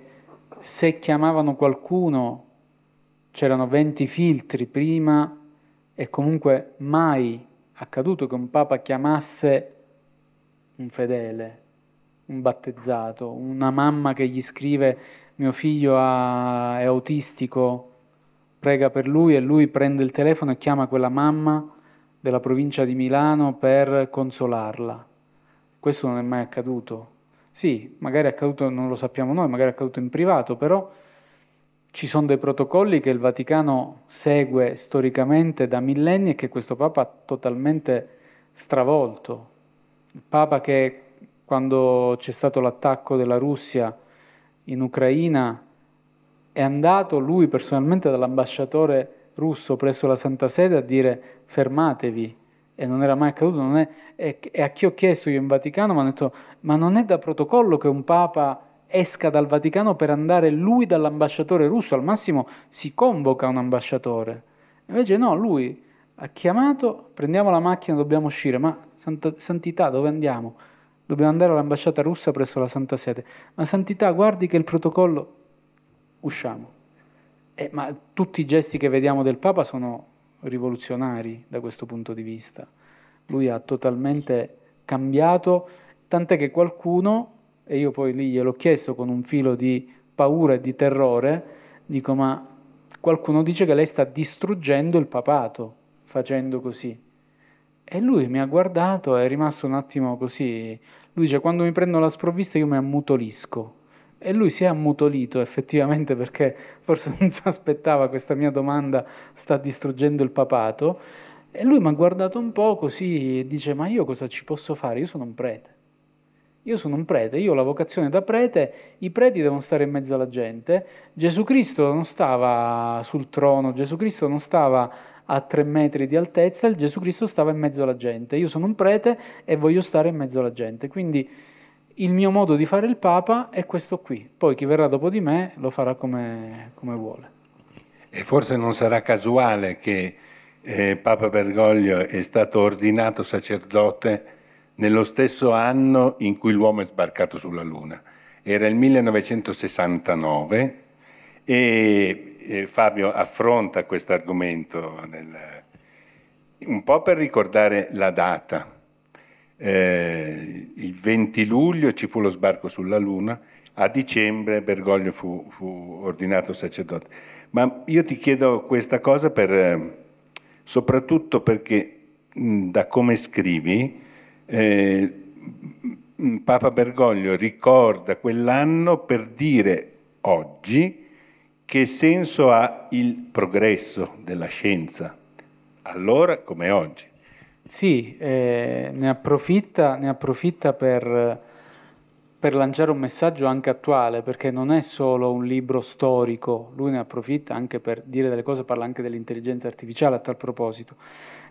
se chiamavano qualcuno c'erano 20 filtri prima e comunque mai accaduto che un papa chiamasse un fedele, un battezzato, una mamma che gli scrive mio figlio è autistico, prega per lui e lui prende il telefono e chiama quella mamma della provincia di Milano per consolarla. Questo non è mai accaduto. Sì, magari è accaduto, non lo sappiamo noi, magari è accaduto in privato, però ci sono dei protocolli che il Vaticano segue storicamente da millenni e che questo Papa ha totalmente stravolto. Il Papa che quando c'è stato l'attacco della Russia in Ucraina è andato lui personalmente dall'ambasciatore russo presso la Santa Sede a dire fermatevi, e non era mai accaduto, è, e, e, a chi ho chiesto io in Vaticano mi hanno detto ma non è da protocollo che un Papa esca dal Vaticano per andare lui dall'ambasciatore russo, al massimo si convoca un ambasciatore, invece no, lui ha chiamato, prendiamo la macchina, dobbiamo uscire, ma Santa, Santità dove andiamo? Dobbiamo andare all'ambasciata russa presso la Santa Sede, ma Santità guardi che il protocollo usciamo. Eh, ma tutti i gesti che vediamo del Papa sono rivoluzionari da questo punto di vista. Lui ha totalmente cambiato, tant'è che qualcuno, e io poi lì gliel'ho chiesto con un filo di paura e di terrore, dico ma qualcuno dice che lei sta distruggendo il papato facendo così. E lui mi ha guardato, è rimasto un attimo così. Lui dice quando mi prendo la sprovvista io mi ammutolisco. E lui si è ammutolito effettivamente perché forse non si aspettava questa mia domanda, sta distruggendo il papato. E lui mi ha guardato un po' così e dice, ma io cosa ci posso fare? Io sono un prete. Io sono un prete, io ho la vocazione da prete, i preti devono stare in mezzo alla gente. Gesù Cristo non stava sul trono, Gesù Cristo non stava a tre metri di altezza, il Gesù Cristo stava in mezzo alla gente. Io sono un prete e voglio stare in mezzo alla gente. Quindi il mio modo di fare il Papa è questo qui, poi chi verrà dopo di me lo farà come, come vuole. E forse non sarà casuale che eh, Papa Bergoglio è stato ordinato sacerdote nello stesso anno in cui l'uomo è sbarcato sulla Luna. Era il 1969 e eh, Fabio affronta questo argomento un po' per ricordare la data, eh, il 20 luglio ci fu lo sbarco sulla Luna, a dicembre Bergoglio fu, fu ordinato sacerdote. Ma io ti chiedo questa cosa per, eh, soprattutto perché mm, da come scrivi eh, mm, Papa Bergoglio ricorda quell'anno per dire oggi che senso ha il progresso della scienza, allora come oggi. Sì, eh, ne approfitta, ne approfitta per, per, lanciare un messaggio anche attuale, perché non è solo un libro storico, lui ne approfitta anche per dire delle cose, parla anche dell'intelligenza artificiale a tal proposito.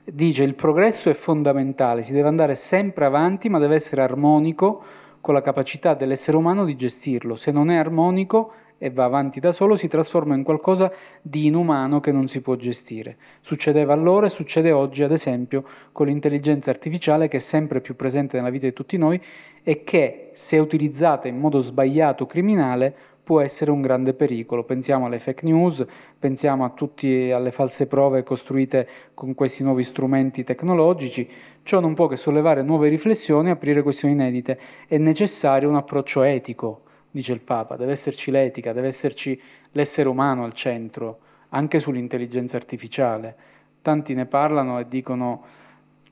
Dice il progresso è fondamentale, si deve andare sempre avanti, ma deve essere armonico con la capacità dell'essere umano di gestirlo. Se non è armonico e va avanti da solo si trasforma in qualcosa di inumano che non si può gestire. Succedeva allora e succede oggi, ad esempio, con l'intelligenza artificiale che è sempre più presente nella vita di tutti noi e che, se utilizzata in modo sbagliato o criminale, può essere un grande pericolo. Pensiamo alle fake news, pensiamo a tutte alle false prove costruite con questi nuovi strumenti tecnologici. Ciò non può che sollevare nuove riflessioni e aprire questioni inedite. È necessario un approccio etico dice il Papa, deve esserci l'etica, deve esserci l'essere umano al centro, anche sull'intelligenza artificiale. Tanti ne parlano e dicono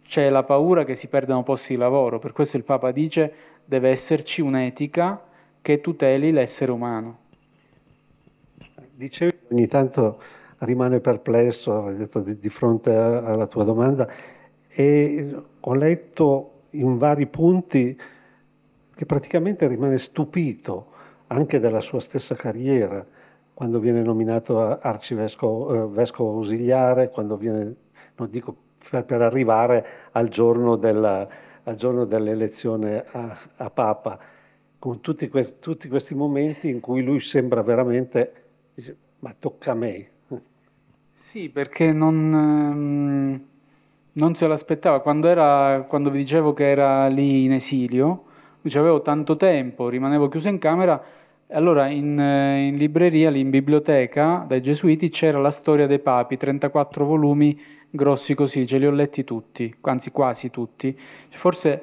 c'è la paura che si perdano posti di lavoro, per questo il Papa dice deve esserci un'etica che tuteli l'essere umano. Dicevi ogni tanto rimane perplesso detto, di, di fronte alla tua domanda e ho letto in vari punti che praticamente rimane stupito anche della sua stessa carriera quando viene nominato arcivescovo eh, vescovo ausiliare, quando viene, non dico per arrivare al giorno, della, al giorno dell'elezione a, a Papa, con tutti, que- tutti, questi momenti in cui lui sembra veramente, dice, ma tocca a me. Sì, perché non, ehm, non se l'aspettava. Quando, era, quando vi dicevo che era lì in esilio, dice avevo tanto tempo, rimanevo chiuso in camera, allora in, eh, in libreria, lì in biblioteca dai gesuiti c'era la storia dei papi, 34 volumi grossi così, ce li ho letti tutti, anzi quasi tutti. Forse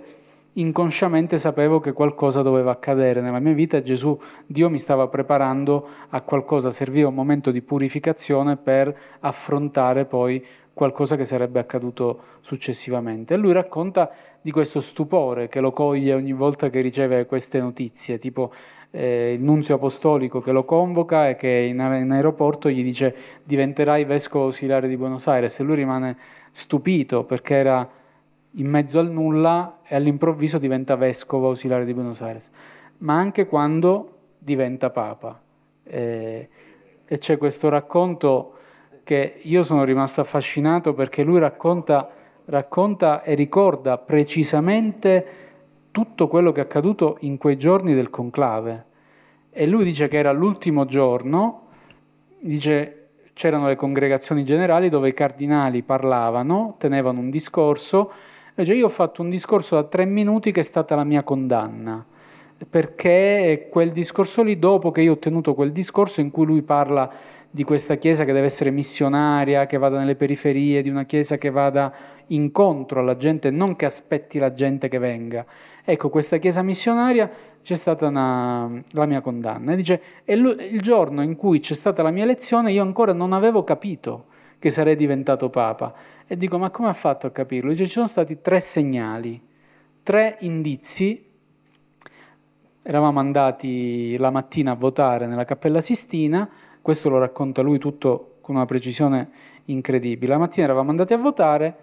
inconsciamente sapevo che qualcosa doveva accadere nella mia vita, Gesù, Dio mi stava preparando a qualcosa, serviva un momento di purificazione per affrontare poi qualcosa che sarebbe accaduto successivamente. E lui racconta di questo stupore che lo coglie ogni volta che riceve queste notizie, tipo eh, il nunzio apostolico che lo convoca e che in, in aeroporto gli dice diventerai vescovo ausiliare di Buenos Aires e lui rimane stupito perché era in mezzo al nulla e all'improvviso diventa vescovo ausiliare di Buenos Aires, ma anche quando diventa papa. Eh, e c'è questo racconto che io sono rimasto affascinato perché lui racconta, racconta e ricorda precisamente tutto quello che è accaduto in quei giorni del conclave. E lui dice che era l'ultimo giorno, dice c'erano le congregazioni generali dove i cardinali parlavano, tenevano un discorso, e dice io ho fatto un discorso da tre minuti che è stata la mia condanna, perché quel discorso lì, dopo che io ho tenuto quel discorso in cui lui parla di questa Chiesa che deve essere missionaria, che vada nelle periferie, di una Chiesa che vada incontro alla gente, non che aspetti la gente che venga. Ecco, questa Chiesa missionaria c'è stata una, la mia condanna. E dice, è il giorno in cui c'è stata la mia elezione io ancora non avevo capito che sarei diventato Papa. E dico, ma come ha fatto a capirlo? Dice, ci sono stati tre segnali, tre indizi. Eravamo andati la mattina a votare nella Cappella Sistina questo lo racconta lui tutto con una precisione incredibile. La mattina eravamo andati a votare,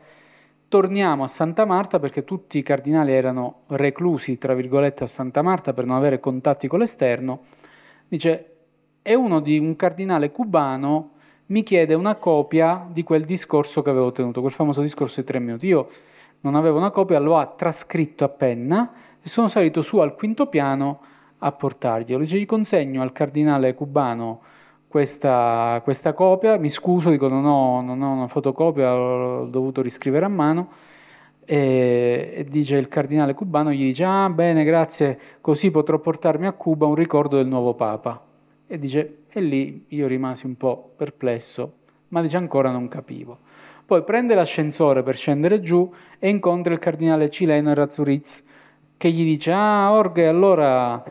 torniamo a Santa Marta perché tutti i cardinali erano reclusi, tra virgolette, a Santa Marta per non avere contatti con l'esterno. Dice, e uno di un cardinale cubano mi chiede una copia di quel discorso che avevo tenuto, quel famoso discorso di tre minuti. Io non avevo una copia, lo ha trascritto a penna e sono salito su al quinto piano a portarglielo. Dice, gli consegno al cardinale cubano questa, questa, copia, mi scuso, dico non ho, non ho una fotocopia, l'ho dovuto riscrivere a mano, e, e, dice il cardinale cubano, gli dice, ah bene, grazie, così potrò portarmi a Cuba un ricordo del nuovo Papa. E dice, e lì io rimasi un po' perplesso, ma dice ancora non capivo. Poi prende l'ascensore per scendere giù e incontra il cardinale cileno Razuriz, che gli dice, ah Orge, allora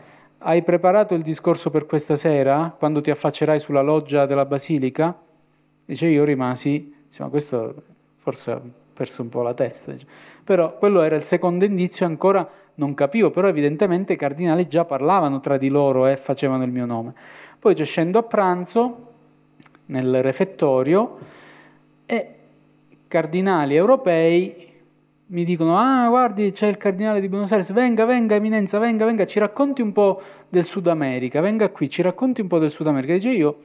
hai preparato il discorso per questa sera, quando ti affaccerai sulla loggia della Basilica? Dice, io rimasi, insomma, questo forse ha perso un po' la testa. Però quello era il secondo indizio, ancora non capivo, però evidentemente i cardinali già parlavano tra di loro e eh, facevano il mio nome. Poi cioè, scendo a pranzo nel refettorio e cardinali europei mi dicono, ah guardi c'è il cardinale di Buenos Aires, venga, venga Eminenza, venga, venga, ci racconti un po' del Sud America, venga qui, ci racconti un po' del Sud America. Dice io,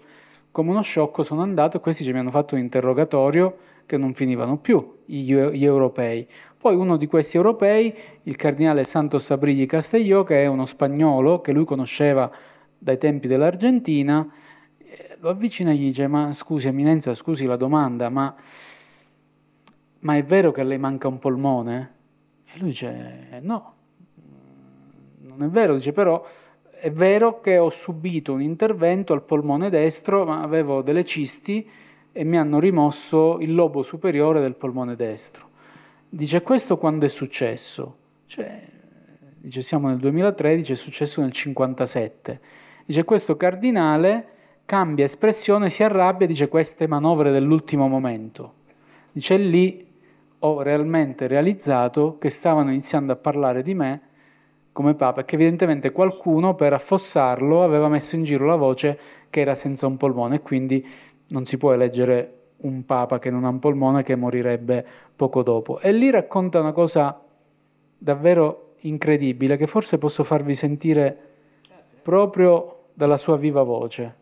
come uno sciocco, sono andato e questi mi hanno fatto un interrogatorio che non finivano più, gli, gli europei. Poi uno di questi europei, il cardinale Santos Sabrigli Castelló, che è uno spagnolo che lui conosceva dai tempi dell'Argentina, eh, lo avvicina e gli dice, ma scusi Eminenza, scusi la domanda, ma ma è vero che lei manca un polmone? E lui dice, no, non è vero, dice però è vero che ho subito un intervento al polmone destro, ma avevo delle cisti e mi hanno rimosso il lobo superiore del polmone destro. Dice questo quando è successo? Cioè, dice siamo nel 2013, è successo nel 57. Dice questo cardinale cambia espressione, si arrabbia e dice queste manovre dell'ultimo momento. Dice lì ho realmente realizzato che stavano iniziando a parlare di me come Papa, che evidentemente qualcuno per affossarlo aveva messo in giro la voce che era senza un polmone e quindi non si può eleggere un Papa che non ha un polmone che morirebbe poco dopo. E lì racconta una cosa davvero incredibile che forse posso farvi sentire proprio dalla sua viva voce.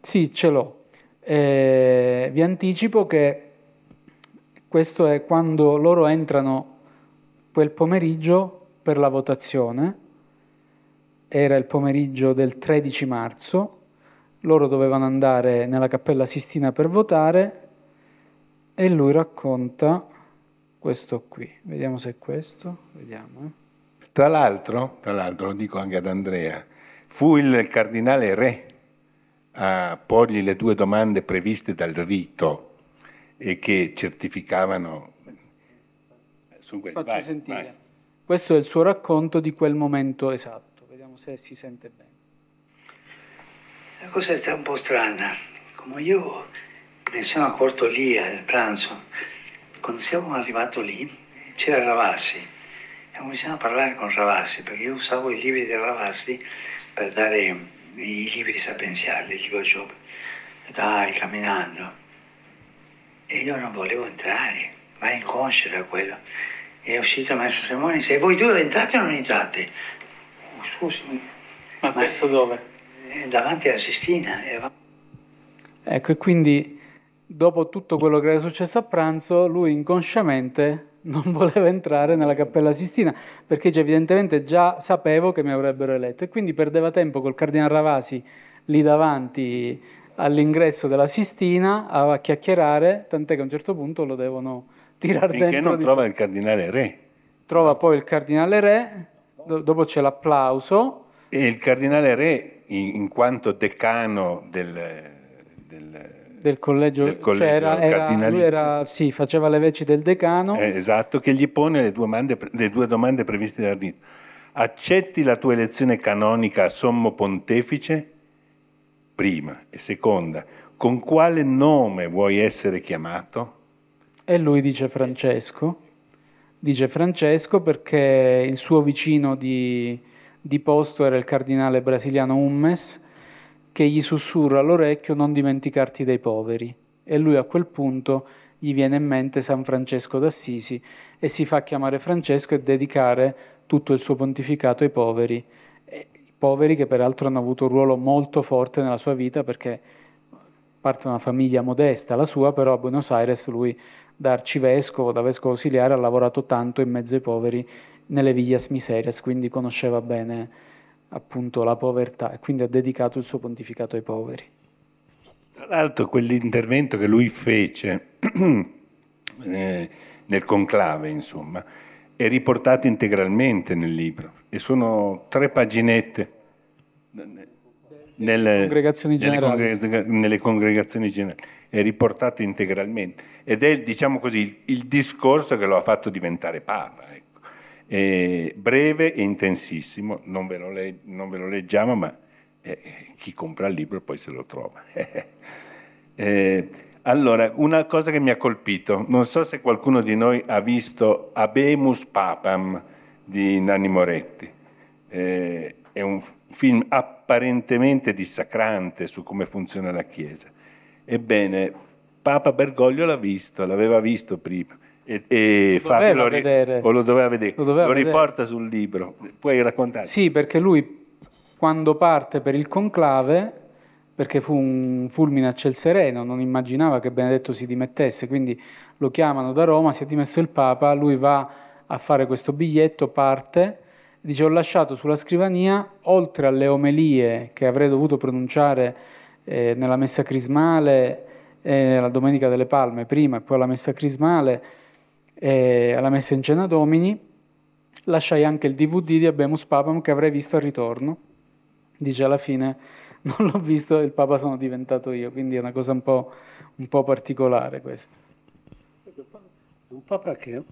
Sì, ce l'ho. Eh, vi anticipo che questo è quando loro entrano quel pomeriggio per la votazione, era il pomeriggio del 13 marzo, loro dovevano andare nella cappella Sistina per votare e lui racconta questo qui, vediamo se è questo, vediamo. Eh. Tra l'altro, tra l'altro, lo dico anche ad Andrea, fu il cardinale Re a porgli le due domande previste dal rito e che certificavano... Faccio vai, sentire. Vai. Questo è il suo racconto di quel momento esatto, vediamo se si sente bene. La cosa è stata un po' strana, come io ne sono accorto lì al pranzo, quando siamo arrivati lì c'era Ravassi e cominciamo a parlare con Ravassi perché io usavo i libri di Ravassi per dare i libri sapenziali, il libro Giobbe. Dai, camminando. E io non volevo entrare, ma inconscio da quello. E è uscito il Simone Sermoni, se voi due entrate o non entrate? Oh, Ma, ma questo dove? Davanti alla Sistina. Ecco, e quindi dopo tutto quello che era successo a pranzo, lui inconsciamente non voleva entrare nella Cappella Sistina perché già evidentemente già sapevo che mi avrebbero eletto e quindi perdeva tempo col Cardinale Ravasi lì davanti all'ingresso della Sistina a chiacchierare, tant'è che a un certo punto lo devono tirare dentro. Perché non trova il cardinale re. Trova poi il cardinale re, do- dopo c'è l'applauso. E il cardinale re, in, in quanto decano del, del del collegio, del collegio cioè era, era, lui era, sì, faceva le veci del decano. Eh, esatto, che gli pone le due, domande, le due domande previste dall'ardito. Accetti la tua elezione canonica a sommo pontefice? prima e seconda, con quale nome vuoi essere chiamato? E lui dice Francesco, dice Francesco perché il suo vicino di, di posto era il cardinale brasiliano Hummes, che gli sussurra all'orecchio non dimenticarti dei poveri. E lui a quel punto gli viene in mente San Francesco d'Assisi e si fa chiamare Francesco e dedicare tutto il suo pontificato ai poveri poveri che peraltro hanno avuto un ruolo molto forte nella sua vita perché parte da una famiglia modesta, la sua però a Buenos Aires lui da arcivescovo, da vescovo ausiliare ha lavorato tanto in mezzo ai poveri nelle Villas Miserias, quindi conosceva bene appunto la povertà e quindi ha dedicato il suo pontificato ai poveri. Tra l'altro quell'intervento che lui fece eh, nel conclave, insomma, è riportato integralmente nel libro e sono tre paginette nelle congregazioni, nelle, congrega- nelle congregazioni generali, è riportato integralmente ed è diciamo così, il, il, discorso che lo ha fatto diventare papa. Ecco. È breve e intensissimo, non ve lo, le- non ve lo leggiamo, ma eh, chi compra il libro poi se lo trova. eh, allora, una cosa che mi ha colpito, non so se qualcuno di noi ha visto Abemus Papam, di Nanni Moretti. Eh, è un film apparentemente dissacrante su come funziona la Chiesa. Ebbene, Papa Bergoglio l'ha visto, l'aveva visto prima. E, e lo Fabio lo, vedere. o lo doveva vedere, lo, doveva lo vedere. riporta sul libro. Puoi raccontare? Sì, perché lui quando parte per il conclave, perché fu un fulmine a ciel sereno, non immaginava che Benedetto si dimettesse, quindi lo chiamano da Roma, si è dimesso il Papa, lui va a fare questo biglietto, parte, dice ho lasciato sulla scrivania, oltre alle omelie che avrei dovuto pronunciare eh, nella messa crismale, eh, la Domenica delle Palme prima e poi alla messa crismale, eh, alla messa in cena domini, lasciai anche il DVD di Abemus Papam che avrei visto al ritorno. Dice alla fine non l'ho visto, il Papa sono diventato io, quindi è una cosa un po', un po particolare questa. Un Papa che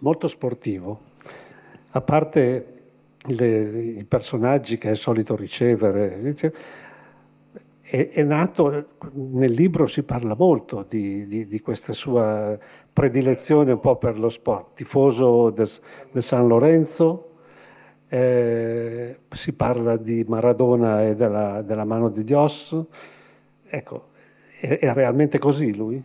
molto sportivo, a parte le, i personaggi che è solito ricevere. È, è, nato, nel libro si parla molto di, di, di, questa sua predilezione un po' per lo sport, tifoso del San Lorenzo, eh, si parla di Maradona e della, della mano di Dios, ecco, è, è realmente così lui?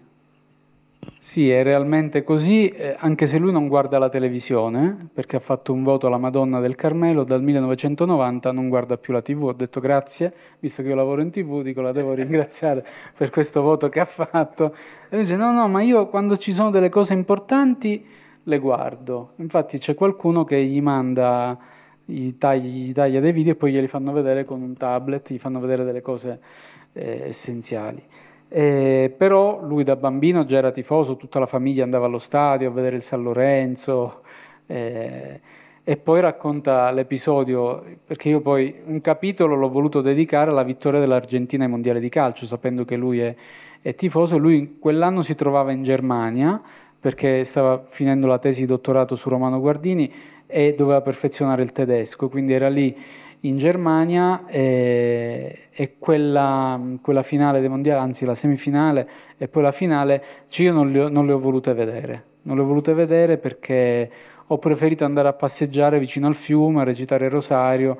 Sì, è realmente così, eh, anche se lui non guarda la televisione, perché ha fatto un voto alla Madonna del Carmelo, dal 1990 non guarda più la TV, ho detto grazie, visto che io lavoro in TV, dico la devo ringraziare per questo voto che ha fatto. E lui dice no, no, ma io quando ci sono delle cose importanti le guardo. Infatti c'è qualcuno che gli manda, gli taglia, gli taglia dei video e poi glieli fanno vedere con un tablet, gli fanno vedere delle cose eh, essenziali. Eh, però lui da bambino già era tifoso, tutta la famiglia andava allo stadio a vedere il San Lorenzo. Eh, e poi racconta l'episodio, perché io poi un capitolo l'ho voluto dedicare alla vittoria dell'Argentina ai mondiali di calcio, sapendo che lui è, è tifoso. Lui quell'anno si trovava in Germania perché stava finendo la tesi di dottorato su Romano Guardini e doveva perfezionare il tedesco, quindi era lì in Germania e, e quella, quella, finale dei mondiali, anzi la semifinale e poi la finale, cioè io non le, ho, non le, ho volute vedere, non le ho volute vedere perché ho preferito andare a passeggiare vicino al fiume, a recitare il rosario,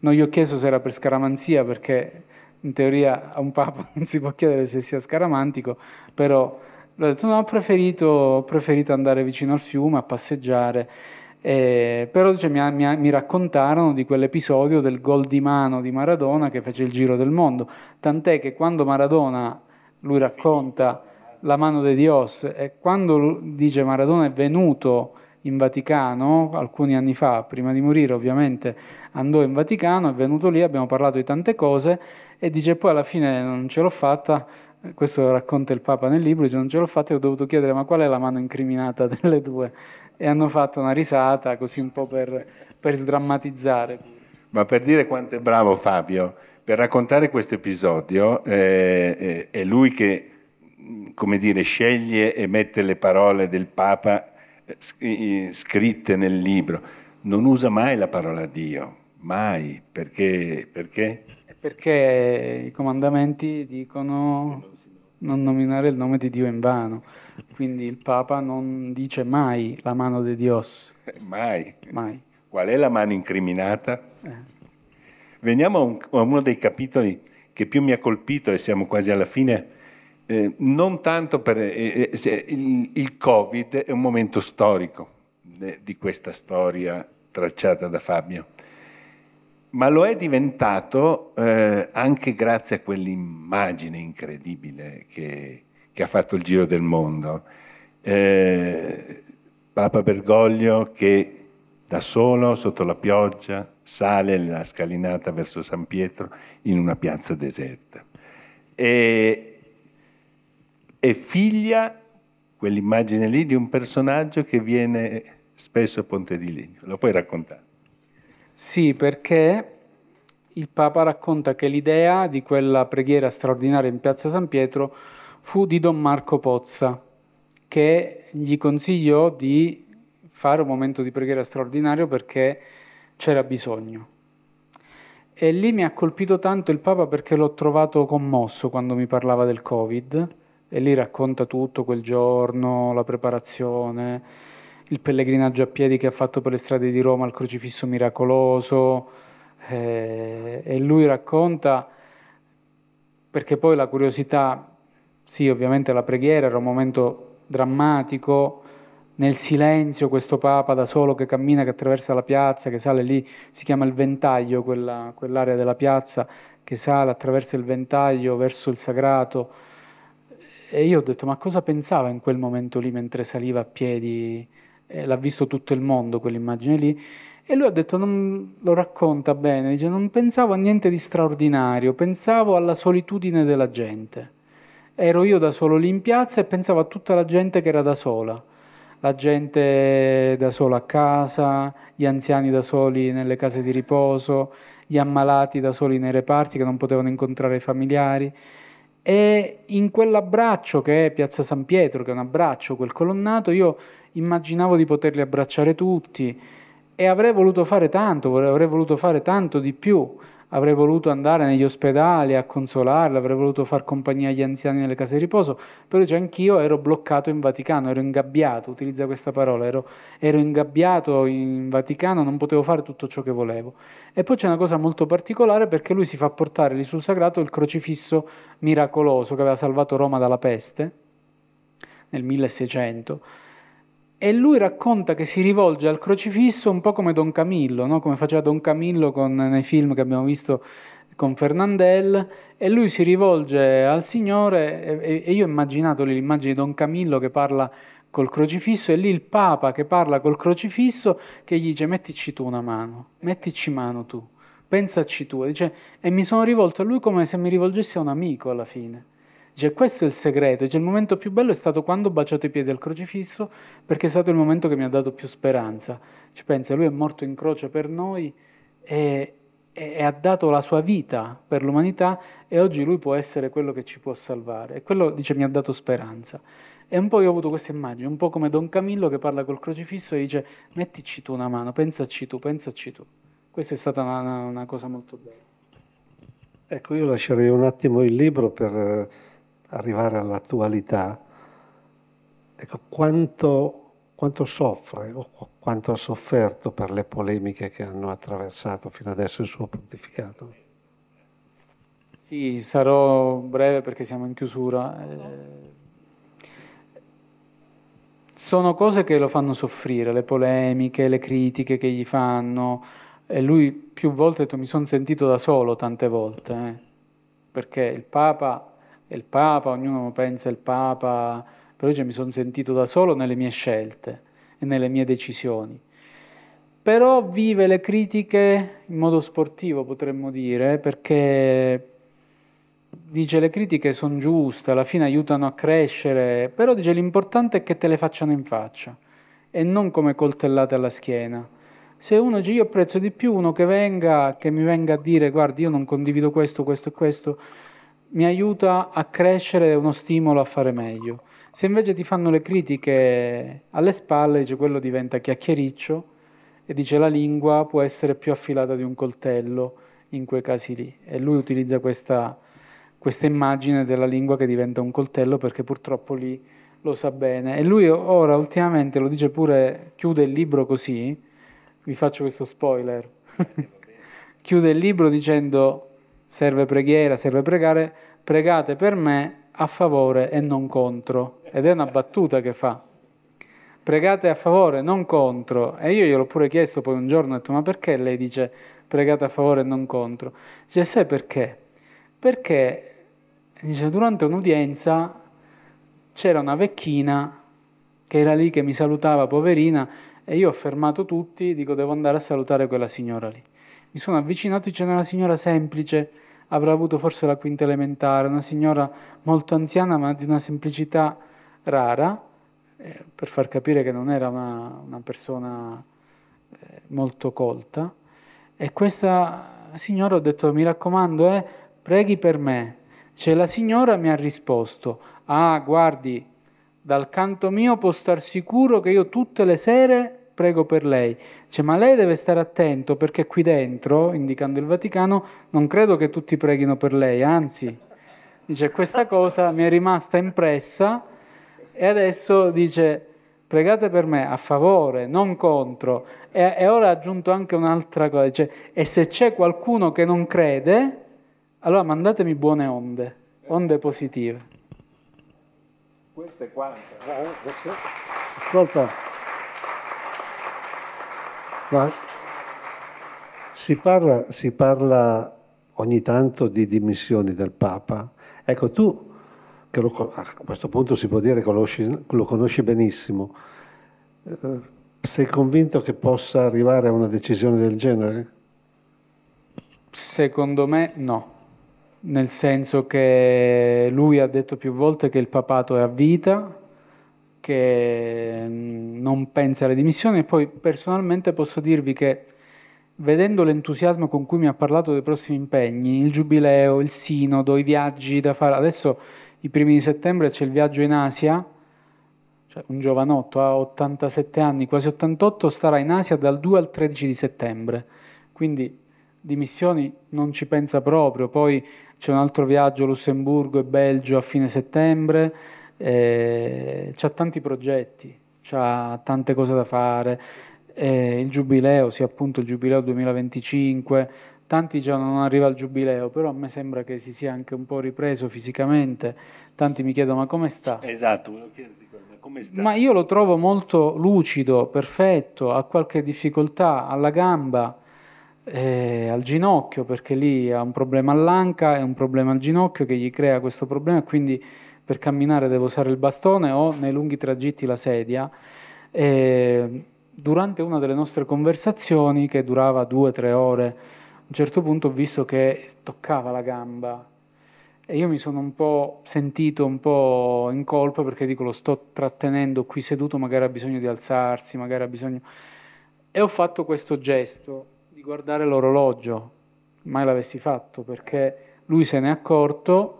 non gli ho chiesto se era per scaramanzia perché in teoria a un papa non si può chiedere se sia scaramantico, però ho detto no, ho preferito, ho preferito andare vicino al fiume a passeggiare. Eh, però cioè, mi, mi, mi, raccontarono di quell'episodio del gol di mano di Maradona che fece il giro del mondo. Tant'è che quando Maradona, lui racconta la mano di Dios, e quando dice Maradona è venuto in Vaticano alcuni anni fa, prima di morire ovviamente, andò in Vaticano, è venuto lì, abbiamo parlato di tante cose e dice poi alla fine non ce l'ho fatta, questo lo racconta il Papa nel libro, dice non ce l'ho fatta e ho dovuto chiedere ma qual è la mano incriminata delle due? e hanno fatto una risata così un po' per, per sdrammatizzare. Ma per dire quanto è bravo Fabio, per raccontare questo episodio eh, eh è lui che, come dire, sceglie e mette le parole del Papa eh, scritte nel libro. Non usa mai la parola Dio, mai, perché? Perché, perché i comandamenti dicono non nominare il nome di Dio in vano. Quindi il Papa non dice mai la mano di Dios. Mai. mai. Qual è la mano incriminata? Eh. Veniamo a, un, a, uno dei capitoli che più mi ha colpito e siamo quasi alla fine. Eh, non tanto per eh, eh il, il, Covid è un momento storico eh, di questa storia tracciata da Fabio, ma lo è diventato eh, anche grazie a quell'immagine incredibile che, che ha fatto il giro del mondo. Eh, Papa Bergoglio che da solo, sotto la pioggia, sale la scalinata verso San Pietro in una piazza deserta. E, è figlia, quell'immagine lì, di un personaggio che viene spesso a Ponte di Legno. Lo puoi raccontare? Sì, perché il Papa racconta che l'idea di quella preghiera straordinaria in piazza San Pietro fu di Don Marco Pozza, che gli consigliò di fare un momento di preghiera straordinario perché c'era bisogno. E lì mi ha colpito tanto il Papa perché l'ho trovato commosso quando mi parlava del Covid e lì racconta tutto quel giorno, la preparazione, il pellegrinaggio a piedi che ha fatto per le strade di Roma il crocifisso miracoloso eh, e lui racconta perché poi la curiosità sì, ovviamente la preghiera era un momento drammatico, nel silenzio questo Papa da solo che cammina, che attraversa la piazza, che sale lì, si chiama il ventaglio quella, quell'area della piazza, che sale, attraverso il ventaglio verso il sagrato. E io ho detto, ma cosa pensava in quel momento lì mentre saliva a piedi? Eh, l'ha visto tutto il mondo quell'immagine lì. E lui ha detto, non, lo racconta bene, dice, non pensavo a niente di straordinario, pensavo alla solitudine della gente ero io da solo lì in piazza e pensavo a tutta la gente che era da sola, la gente da sola a casa, gli anziani da soli nelle case di riposo, gli ammalati da soli nei reparti che non potevano incontrare i familiari. E in quell'abbraccio che è Piazza San Pietro, che è un abbraccio, quel colonnato, io immaginavo di poterli abbracciare tutti e avrei voluto fare tanto, avrei voluto fare tanto di più, avrei voluto andare negli ospedali a consolarla, avrei voluto far compagnia agli anziani nelle case di riposo, però già anch'io ero bloccato in Vaticano, ero ingabbiato, utilizza questa parola, ero, ero ingabbiato in Vaticano, non potevo fare tutto ciò che volevo. E poi c'è una cosa molto particolare perché lui si fa portare lì sul sagrato il crocifisso miracoloso che aveva salvato Roma dalla peste nel 1600 e lui racconta che si rivolge al crocifisso un po' come Don Camillo, no? come faceva Don Camillo con, nei film che abbiamo visto con Fernandel, e lui si rivolge al Signore, e, e io ho immaginato lì l'immagine di Don Camillo che parla col crocifisso, e lì il Papa che parla col crocifisso, che gli dice mettici tu una mano, mettici mano tu, pensaci tu, e dice, e mi sono rivolto a lui come se mi rivolgessi a un amico alla fine. Dice, questo è il segreto. Dice, il momento più bello è stato quando ho baciato i piedi al crocifisso perché è stato il momento che mi ha dato più speranza. Ci pensa, lui è morto in croce per noi e, e, e, ha dato la sua vita per l'umanità e oggi lui può essere quello che ci può salvare. E quello, dice, mi ha dato speranza. E un po' io ho avuto questa immagine, un po' come Don Camillo che parla col crocifisso e dice, mettici tu una mano, pensaci tu, pensaci tu. Questa è stata una, una cosa molto bella. Ecco, io lascerei un attimo il libro per arrivare all'attualità, ecco, quanto, quanto soffre o quanto ha sofferto per le polemiche che hanno attraversato fino adesso il suo pontificato? Sì, sarò breve perché siamo in chiusura. Eh, sono cose che lo fanno soffrire, le polemiche, le critiche che gli fanno. E lui più volte ha detto mi sono sentito da solo tante volte, eh? perché il Papa e il Papa, ognuno pensa il Papa, però io mi sono sentito da solo nelle mie scelte e nelle mie decisioni. Però vive le critiche in modo sportivo, potremmo dire, perché dice le critiche sono giuste, alla fine aiutano a crescere, però dice l'importante è che te le facciano in faccia e non come coltellate alla schiena. Se uno dice io apprezzo di più uno che venga, che mi venga a dire guardi io non condivido questo, questo e questo, mi aiuta a crescere, è uno stimolo a fare meglio. Se invece ti fanno le critiche alle spalle, dice quello diventa chiacchiericcio e dice la lingua può essere più affilata di un coltello in quei casi lì. E lui utilizza questa, questa immagine della lingua che diventa un coltello perché purtroppo lì lo sa bene. E lui ora ultimamente lo dice pure, chiude il libro così, vi faccio questo spoiler, chiude il libro dicendo serve preghiera, serve pregare, pregate per me a favore e non contro. Ed è una battuta che fa. Pregate a favore, non contro. E io gliel'ho pure chiesto poi un giorno, ho detto, ma perché lei dice pregate a favore e non contro? Dice, sai perché? Perché, dice, durante un'udienza c'era una vecchina che era lì che mi salutava, poverina, e io ho fermato tutti, dico, devo andare a salutare quella signora lì. Mi sono avvicinato e c'era una signora semplice, avrà avuto forse la quinta elementare, una signora molto anziana ma di una semplicità rara, eh, per far capire che non era una, una persona eh, molto colta. E questa signora ho detto, mi raccomando, eh, preghi per me. Cioè la signora mi ha risposto, ah guardi, dal canto mio può star sicuro che io tutte le sere prego per lei. Dice, ma lei deve stare attento perché qui dentro, indicando il Vaticano, non credo che tutti preghino per lei, anzi, dice, questa cosa mi è rimasta impressa e adesso dice, pregate per me a favore, non contro. E, e ora ha aggiunto anche un'altra cosa, dice, e se c'è qualcuno che non crede, allora mandatemi buone onde, onde positive. Questo è quanto. Ascolta. Ma si parla, si parla ogni tanto di dimissioni del Papa. Ecco, tu, che lo, a questo punto si può dire che conosci, lo conosci benissimo, eh, sei convinto che possa arrivare a una decisione del genere? Secondo me no, nel senso che lui ha detto più volte che il papato è a vita, che mm, non pensa alle dimissioni e poi personalmente posso dirvi che vedendo l'entusiasmo con cui mi ha parlato dei prossimi impegni, il giubileo, il sinodo, i viaggi da fare, adesso i primi di settembre c'è il viaggio in Asia, cioè un giovanotto a 87 anni, quasi 88, starà in Asia dal 2 al 13 di settembre, quindi dimissioni non ci pensa proprio, poi c'è un altro viaggio Lussemburgo e Belgio a fine settembre, eh, ha tanti progetti, ha tante cose da fare, eh, il giubileo, sia appunto il giubileo 2025, tanti già non arriva al giubileo, però a me sembra che si sia anche un po' ripreso fisicamente, tanti mi chiedono ma come sta? Esatto, volevo chiederti come sta? Ma io lo trovo molto lucido, perfetto, ha qualche difficoltà alla gamba, eh, al ginocchio, perché lì ha un problema all'anca e un problema al ginocchio che gli crea questo problema, quindi per camminare devo usare il bastone o nei lunghi tragitti la sedia. E durante una delle nostre conversazioni, che durava due o tre ore, a un certo punto ho visto che toccava la gamba e io mi sono un po' sentito un po' in colpa perché dico lo sto trattenendo qui seduto, magari ha bisogno di alzarsi, magari ha bisogno... E ho fatto questo gesto di guardare l'orologio, mai l'avessi fatto perché lui se n'è accorto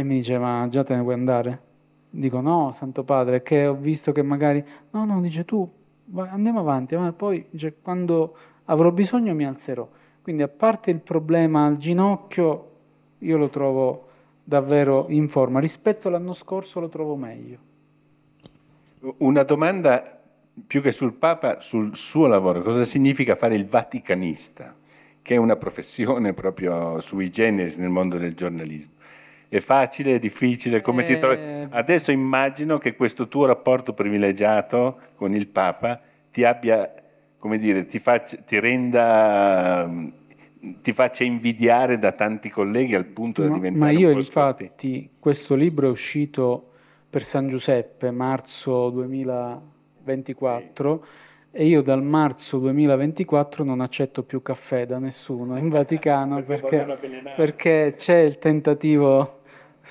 e mi dice, ma già te ne vuoi andare? Dico, no, Santo Padre, che ho visto che magari... No, no, dice tu, vai, andiamo avanti, ma poi dice, quando avrò bisogno mi alzerò. Quindi a parte il problema al ginocchio, io lo trovo davvero in forma. Rispetto all'anno scorso lo trovo meglio. Una domanda più che sul Papa, sul suo lavoro. Cosa significa fare il vaticanista, che è una professione proprio sui generis nel mondo del giornalismo? È facile, è difficile, come eh... ti trovi? Eh. Adesso immagino che questo tuo rapporto privilegiato con il Papa ti abbia, come dire, ti, faccia, ti renda, ti faccia invidiare da tanti colleghi al punto ma, da diventare ma io infatti scotti. questo libro è uscito per San Giuseppe marzo 2024 sì. E io dal marzo 2024 non accetto più caffè da nessuno in Vaticano perché, perché c'è il tentativo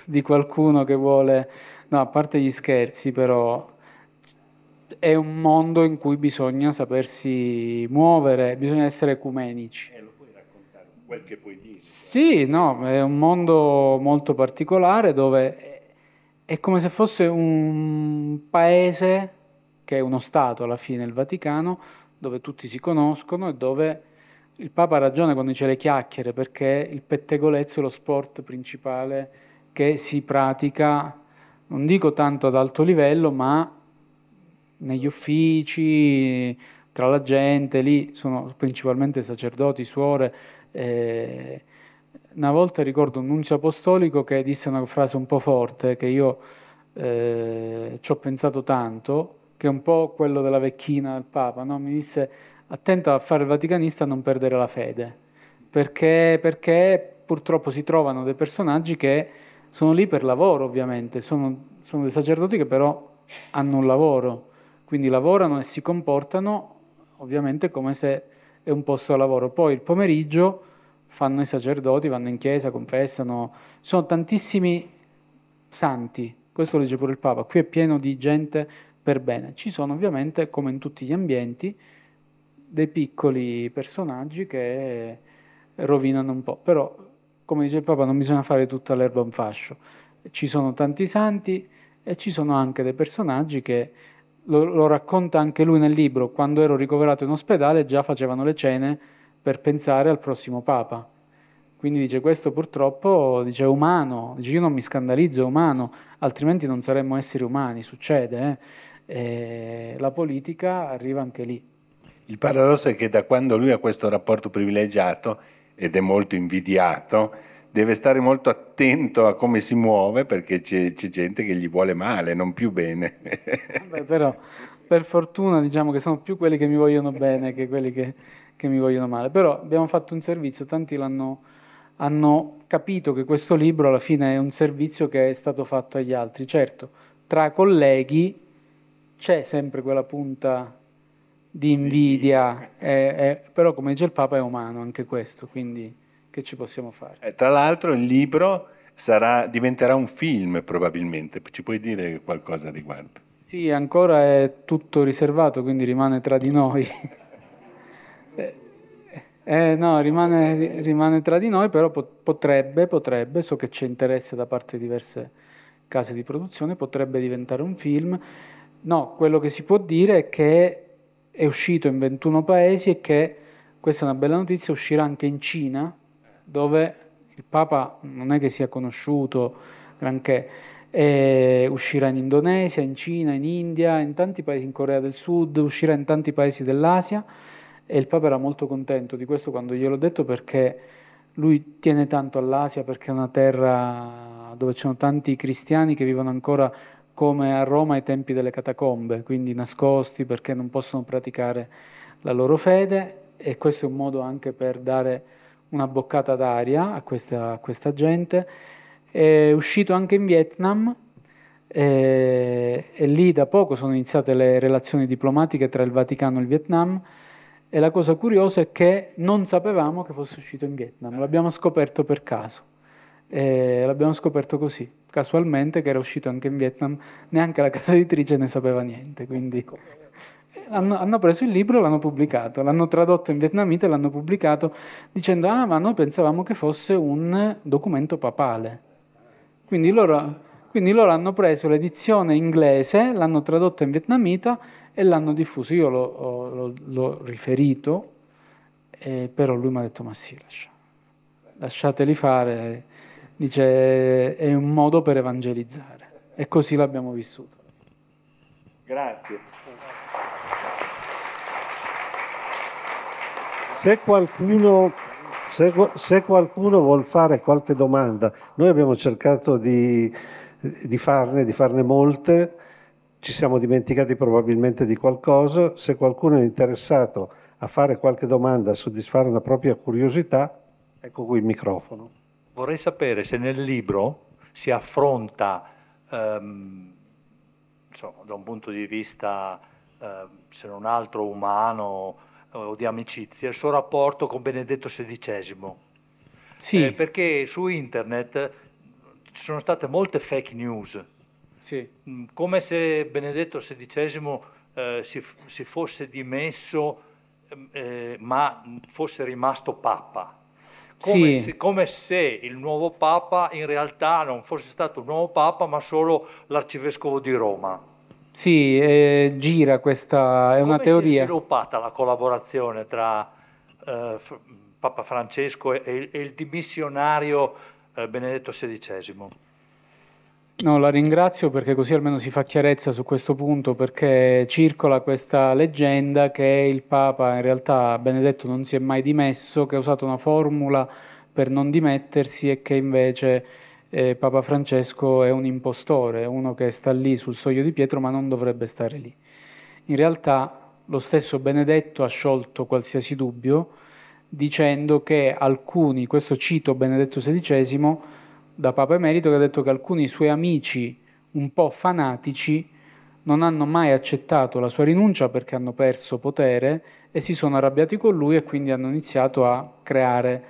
di qualcuno che vuole... No, a parte gli scherzi, però è un mondo in cui bisogna sapersi muovere, bisogna essere ecumenici. Eh, lo puoi raccontare, quel che puoi dire. Sì, no, è un mondo molto particolare dove è come se fosse un paese, che è uno Stato alla fine, il Vaticano, dove tutti si conoscono e dove il Papa ha ragione quando dice le chiacchiere, perché il pettegolezzo è lo sport principale che si pratica, non dico tanto ad alto livello, ma negli uffici, tra la gente, lì sono principalmente sacerdoti, suore. Eh, una volta ricordo un nunzio apostolico che disse una frase un po' forte, che io eh, ci ho pensato tanto, che è un po' quello della vecchina del Papa, no? mi disse attento a fare il vaticanista a non perdere la fede, perché, perché purtroppo si trovano dei personaggi che sono lì per lavoro ovviamente, sono, sono dei sacerdoti che però hanno un lavoro, quindi lavorano e si comportano ovviamente come se è un posto a lavoro. Poi il pomeriggio fanno i sacerdoti, vanno in chiesa, confessano, ci sono tantissimi santi, questo lo dice pure il Papa, qui è pieno di gente per bene. Ci sono ovviamente, come in tutti gli ambienti, dei piccoli personaggi che rovinano un po', però come dice il Papa, non bisogna fare tutta l'erba un fascio. Ci sono tanti santi e ci sono anche dei personaggi che lo, lo, racconta anche lui nel libro, quando ero ricoverato in ospedale già facevano le cene per pensare al prossimo Papa. Quindi dice questo purtroppo dice, è umano, dice io non mi scandalizzo, è umano, altrimenti non saremmo esseri umani, succede. Eh? la politica arriva anche lì. Il paradosso è che da quando lui ha questo rapporto privilegiato ed è molto invidiato, deve stare molto attento a come si muove perché c'è, c'è gente che gli vuole male, non più bene. Vabbè, però per fortuna diciamo che sono più quelli che mi vogliono bene che quelli che, che mi vogliono male, però abbiamo fatto un servizio, tanti l'hanno hanno capito che questo libro alla fine è un servizio che è stato fatto agli altri. Certo, tra colleghi c'è sempre quella punta di invidia, è, è, però come dice il Papa è umano anche questo, quindi che ci possiamo fare? Eh, tra l'altro il libro sarà, diventerà un film probabilmente, ci puoi dire qualcosa a riguardo? Sì, ancora è tutto riservato, quindi rimane tra di noi. Eh, eh, no, rimane, rimane, tra di noi, però potrebbe, potrebbe, so che c'è interesse da parte di diverse case di produzione, potrebbe diventare un film. No, quello che si può dire è che è uscito in 21 paesi e che, questa è una bella notizia, uscirà anche in Cina, dove il Papa non è che sia conosciuto granché, e uscirà in Indonesia, in Cina, in India, in tanti paesi, in Corea del Sud, uscirà in tanti paesi dell'Asia e il Papa era molto contento di questo quando gliel'ho detto perché lui tiene tanto all'Asia perché è una terra dove ci sono tanti cristiani che vivono ancora come a Roma ai tempi delle catacombe, quindi nascosti perché non possono praticare la loro fede e questo è un modo anche per dare una boccata d'aria a questa, a questa gente. È uscito anche in Vietnam e, e, lì da poco sono iniziate le relazioni diplomatiche tra il Vaticano e il Vietnam e la cosa curiosa è che non sapevamo che fosse uscito in Vietnam, l'abbiamo scoperto per caso. E l'abbiamo scoperto così, casualmente, che era uscito anche in Vietnam, neanche la casa editrice ne sapeva niente. Quindi ecco. hanno, hanno preso il libro, e l'hanno pubblicato, l'hanno tradotto in vietnamita e l'hanno pubblicato dicendo: Ah, ma noi pensavamo che fosse un documento papale. Quindi loro, quindi loro hanno preso l'edizione inglese, l'hanno tradotta in vietnamita e l'hanno diffuso. Io l'ho, l'ho, l'ho riferito, eh, però lui mi ha detto: Ma sì, lascia, lasciateli fare Dice è un modo per evangelizzare e così l'abbiamo vissuto. Grazie. Se qualcuno, se, se qualcuno vuole fare qualche domanda, noi abbiamo cercato di, di, farne, di farne molte, ci siamo dimenticati probabilmente di qualcosa, se qualcuno è interessato a fare qualche domanda, a soddisfare una propria curiosità, ecco qui il microfono vorrei sapere se nel libro si affronta, ehm, insomma, da un punto di vista, eh, se non altro umano o di amicizia, il suo rapporto con Benedetto XVI. Sì. Eh, perché su internet ci sono state molte fake news, sì. Mm, come se Benedetto XVI eh, si, si, fosse dimesso ehm, eh, ma fosse rimasto papa come, sì. se, come, se, il nuovo Papa in realtà non fosse stato un nuovo Papa ma solo l'arcivescovo di Roma. Sì, eh, gira questa, è come una teoria. Come si è sviluppata la collaborazione tra eh, Papa Francesco e, e il dimissionario eh, Benedetto XVI? No, la ringrazio perché così almeno si fa chiarezza su questo punto, perché circola questa leggenda che il Papa, in realtà Benedetto non si è mai dimesso, che ha usato una formula per non dimettersi e che invece eh, Papa Francesco è un impostore, uno che sta lì sul soglio di Pietro ma non dovrebbe stare lì. In realtà lo stesso Benedetto ha sciolto qualsiasi dubbio dicendo che alcuni, questo cito Benedetto XVI, da Papa Emerito che ha detto che alcuni suoi amici un po' fanatici non hanno mai accettato la sua rinuncia perché hanno perso potere e si sono arrabbiati con lui e quindi hanno iniziato a creare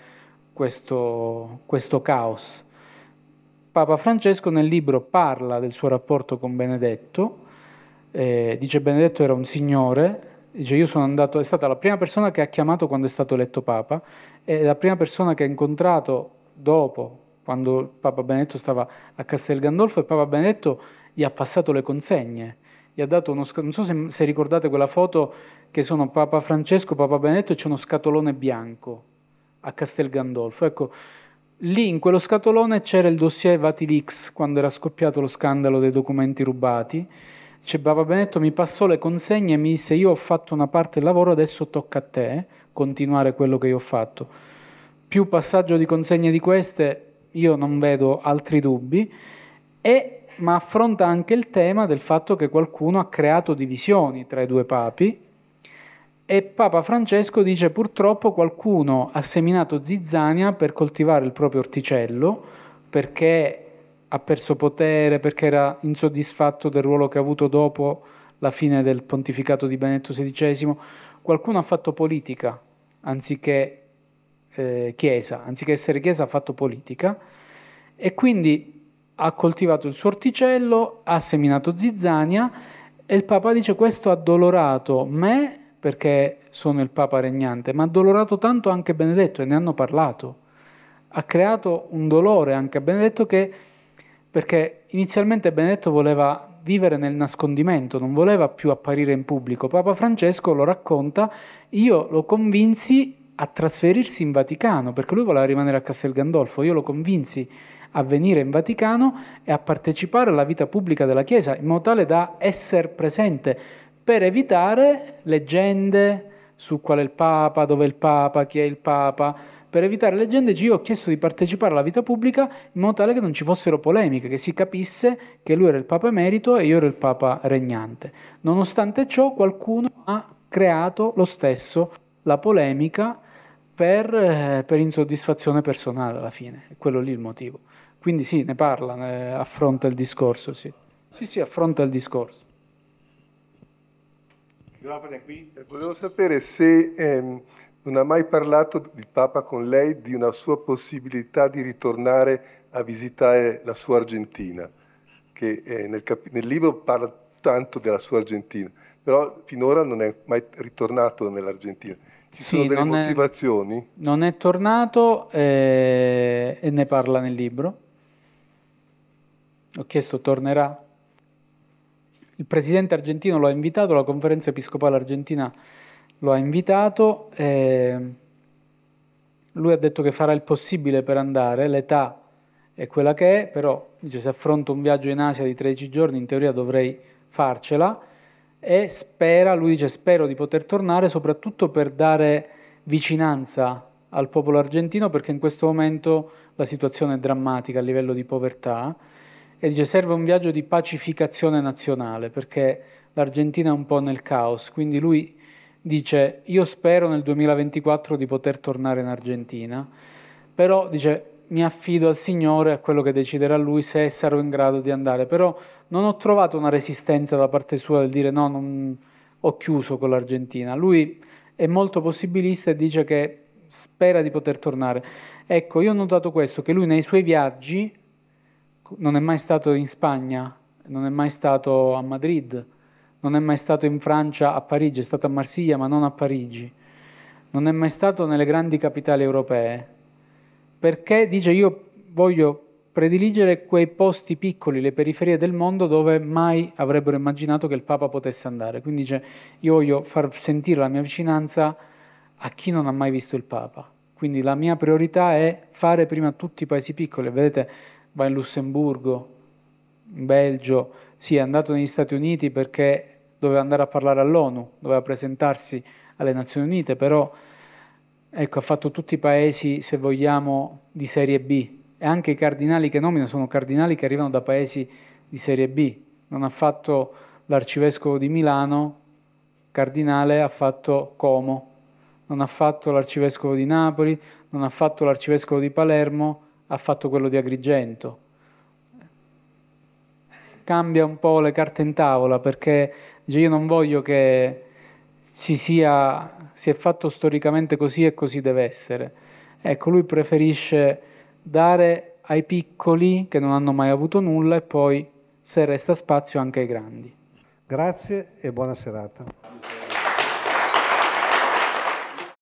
questo, questo caos. Papa Francesco nel libro parla del suo rapporto con Benedetto, eh, dice Benedetto era un signore, dice io sono andato, è stata la prima persona che ha chiamato quando è stato eletto Papa e la prima persona che ha incontrato dopo quando Papa Benedetto stava a Castel Gandolfo e Papa Benedetto gli ha passato le consegne. Gli ha dato uno non so se, se ricordate quella foto che sono Papa Francesco, Papa Benedetto e c'è uno scatolone bianco a Castel Gandolfo. Ecco, lì in quello scatolone c'era il dossier Vatilix quando era scoppiato lo scandalo dei documenti rubati. C'è Papa Benetto mi passò le consegne e mi disse io ho fatto una parte del lavoro, adesso tocca a te continuare quello che io ho fatto. Più passaggio di consegne di queste io non vedo altri dubbi, e, ma affronta anche il tema del fatto che qualcuno ha creato divisioni tra i due papi e Papa Francesco dice purtroppo qualcuno ha seminato zizzania per coltivare il proprio orticello perché ha perso potere, perché era insoddisfatto del ruolo che ha avuto dopo la fine del pontificato di Benedetto XVI. Qualcuno ha fatto politica anziché eh, chiesa, anziché essere chiesa ha fatto politica e quindi ha coltivato il suo orticello, ha seminato zizzania e il Papa dice questo ha dolorato me perché sono il Papa regnante, ma ha dolorato tanto anche Benedetto e ne hanno parlato. Ha creato un dolore anche a Benedetto che, perché inizialmente Benedetto voleva vivere nel nascondimento, non voleva più apparire in pubblico. Papa Francesco lo racconta, io lo convinsi a trasferirsi in Vaticano, perché lui voleva rimanere a Castel Gandolfo, io lo convinsi a venire in Vaticano e a partecipare alla vita pubblica della Chiesa, in modo tale da essere presente, per evitare leggende su qual è il Papa, dove è il Papa, chi è il Papa, per evitare leggende io ho chiesto di partecipare alla vita pubblica in modo tale che non ci fossero polemiche, che si capisse che lui era il Papa emerito e io ero il Papa regnante. Nonostante ciò qualcuno ha creato lo stesso la polemica per, eh, per, insoddisfazione personale alla fine, è quello lì il motivo. Quindi sì, ne parla, ne affronta il discorso, sì. Sì, sì, affronta il discorso. Volevo sapere se ehm, non ha mai parlato il Papa con lei di una sua possibilità di ritornare a visitare la sua Argentina, che eh, nel, cap- nel libro parla tanto della sua Argentina, però finora non è mai ritornato nell'Argentina ci sì, sono delle non motivazioni? È, non è tornato e, eh, e ne parla nel libro. Ho chiesto, tornerà? Il presidente argentino lo ha invitato, la conferenza episcopale argentina lo ha invitato. E eh, lui ha detto che farà il possibile per andare, l'età è quella che è, però dice, se affronto un viaggio in Asia di 13 giorni in teoria dovrei farcela e spera, lui dice spero di poter tornare soprattutto per dare vicinanza al popolo argentino perché in questo momento la situazione è drammatica a livello di povertà e dice serve un viaggio di pacificazione nazionale perché l'Argentina è un po' nel caos, quindi lui dice io spero nel 2024 di poter tornare in Argentina, però dice mi affido al Signore, a quello che deciderà Lui se sarò in grado di andare. Però non ho trovato una resistenza da parte sua del dire no, non ho chiuso con l'Argentina. Lui è molto possibilista e dice che spera di poter tornare. Ecco, io ho notato questo, che lui nei suoi viaggi non è mai stato in Spagna, non è mai stato a Madrid, non è mai stato in Francia, a Parigi, è stato a Marsiglia ma non a Parigi, non è mai stato nelle grandi capitali europee perché dice io voglio prediligere quei posti piccoli, le periferie del mondo dove mai avrebbero immaginato che il Papa potesse andare. Quindi dice io voglio far sentire la mia vicinanza a chi non ha mai visto il Papa. Quindi la mia priorità è fare prima tutti i paesi piccoli. Vedete, va in Lussemburgo, in Belgio, sì, è andato negli Stati Uniti perché doveva andare a parlare all'ONU, doveva presentarsi alle Nazioni Unite, però Ecco, ha fatto tutti i paesi, se vogliamo, di serie B. E anche i cardinali che nomina sono cardinali che arrivano da paesi di serie B. Non ha fatto l'arcivescovo di Milano, cardinale, ha fatto Como. Non ha fatto l'arcivescovo di Napoli, non ha fatto l'arcivescovo di Palermo, ha fatto quello di Agrigento. Cambia un po' le carte in tavola perché dice io non voglio che si, sia, si è fatto storicamente così e così deve essere. Ecco, lui preferisce dare ai piccoli che non hanno mai avuto nulla e poi, se resta spazio, anche ai grandi. Grazie e buona serata.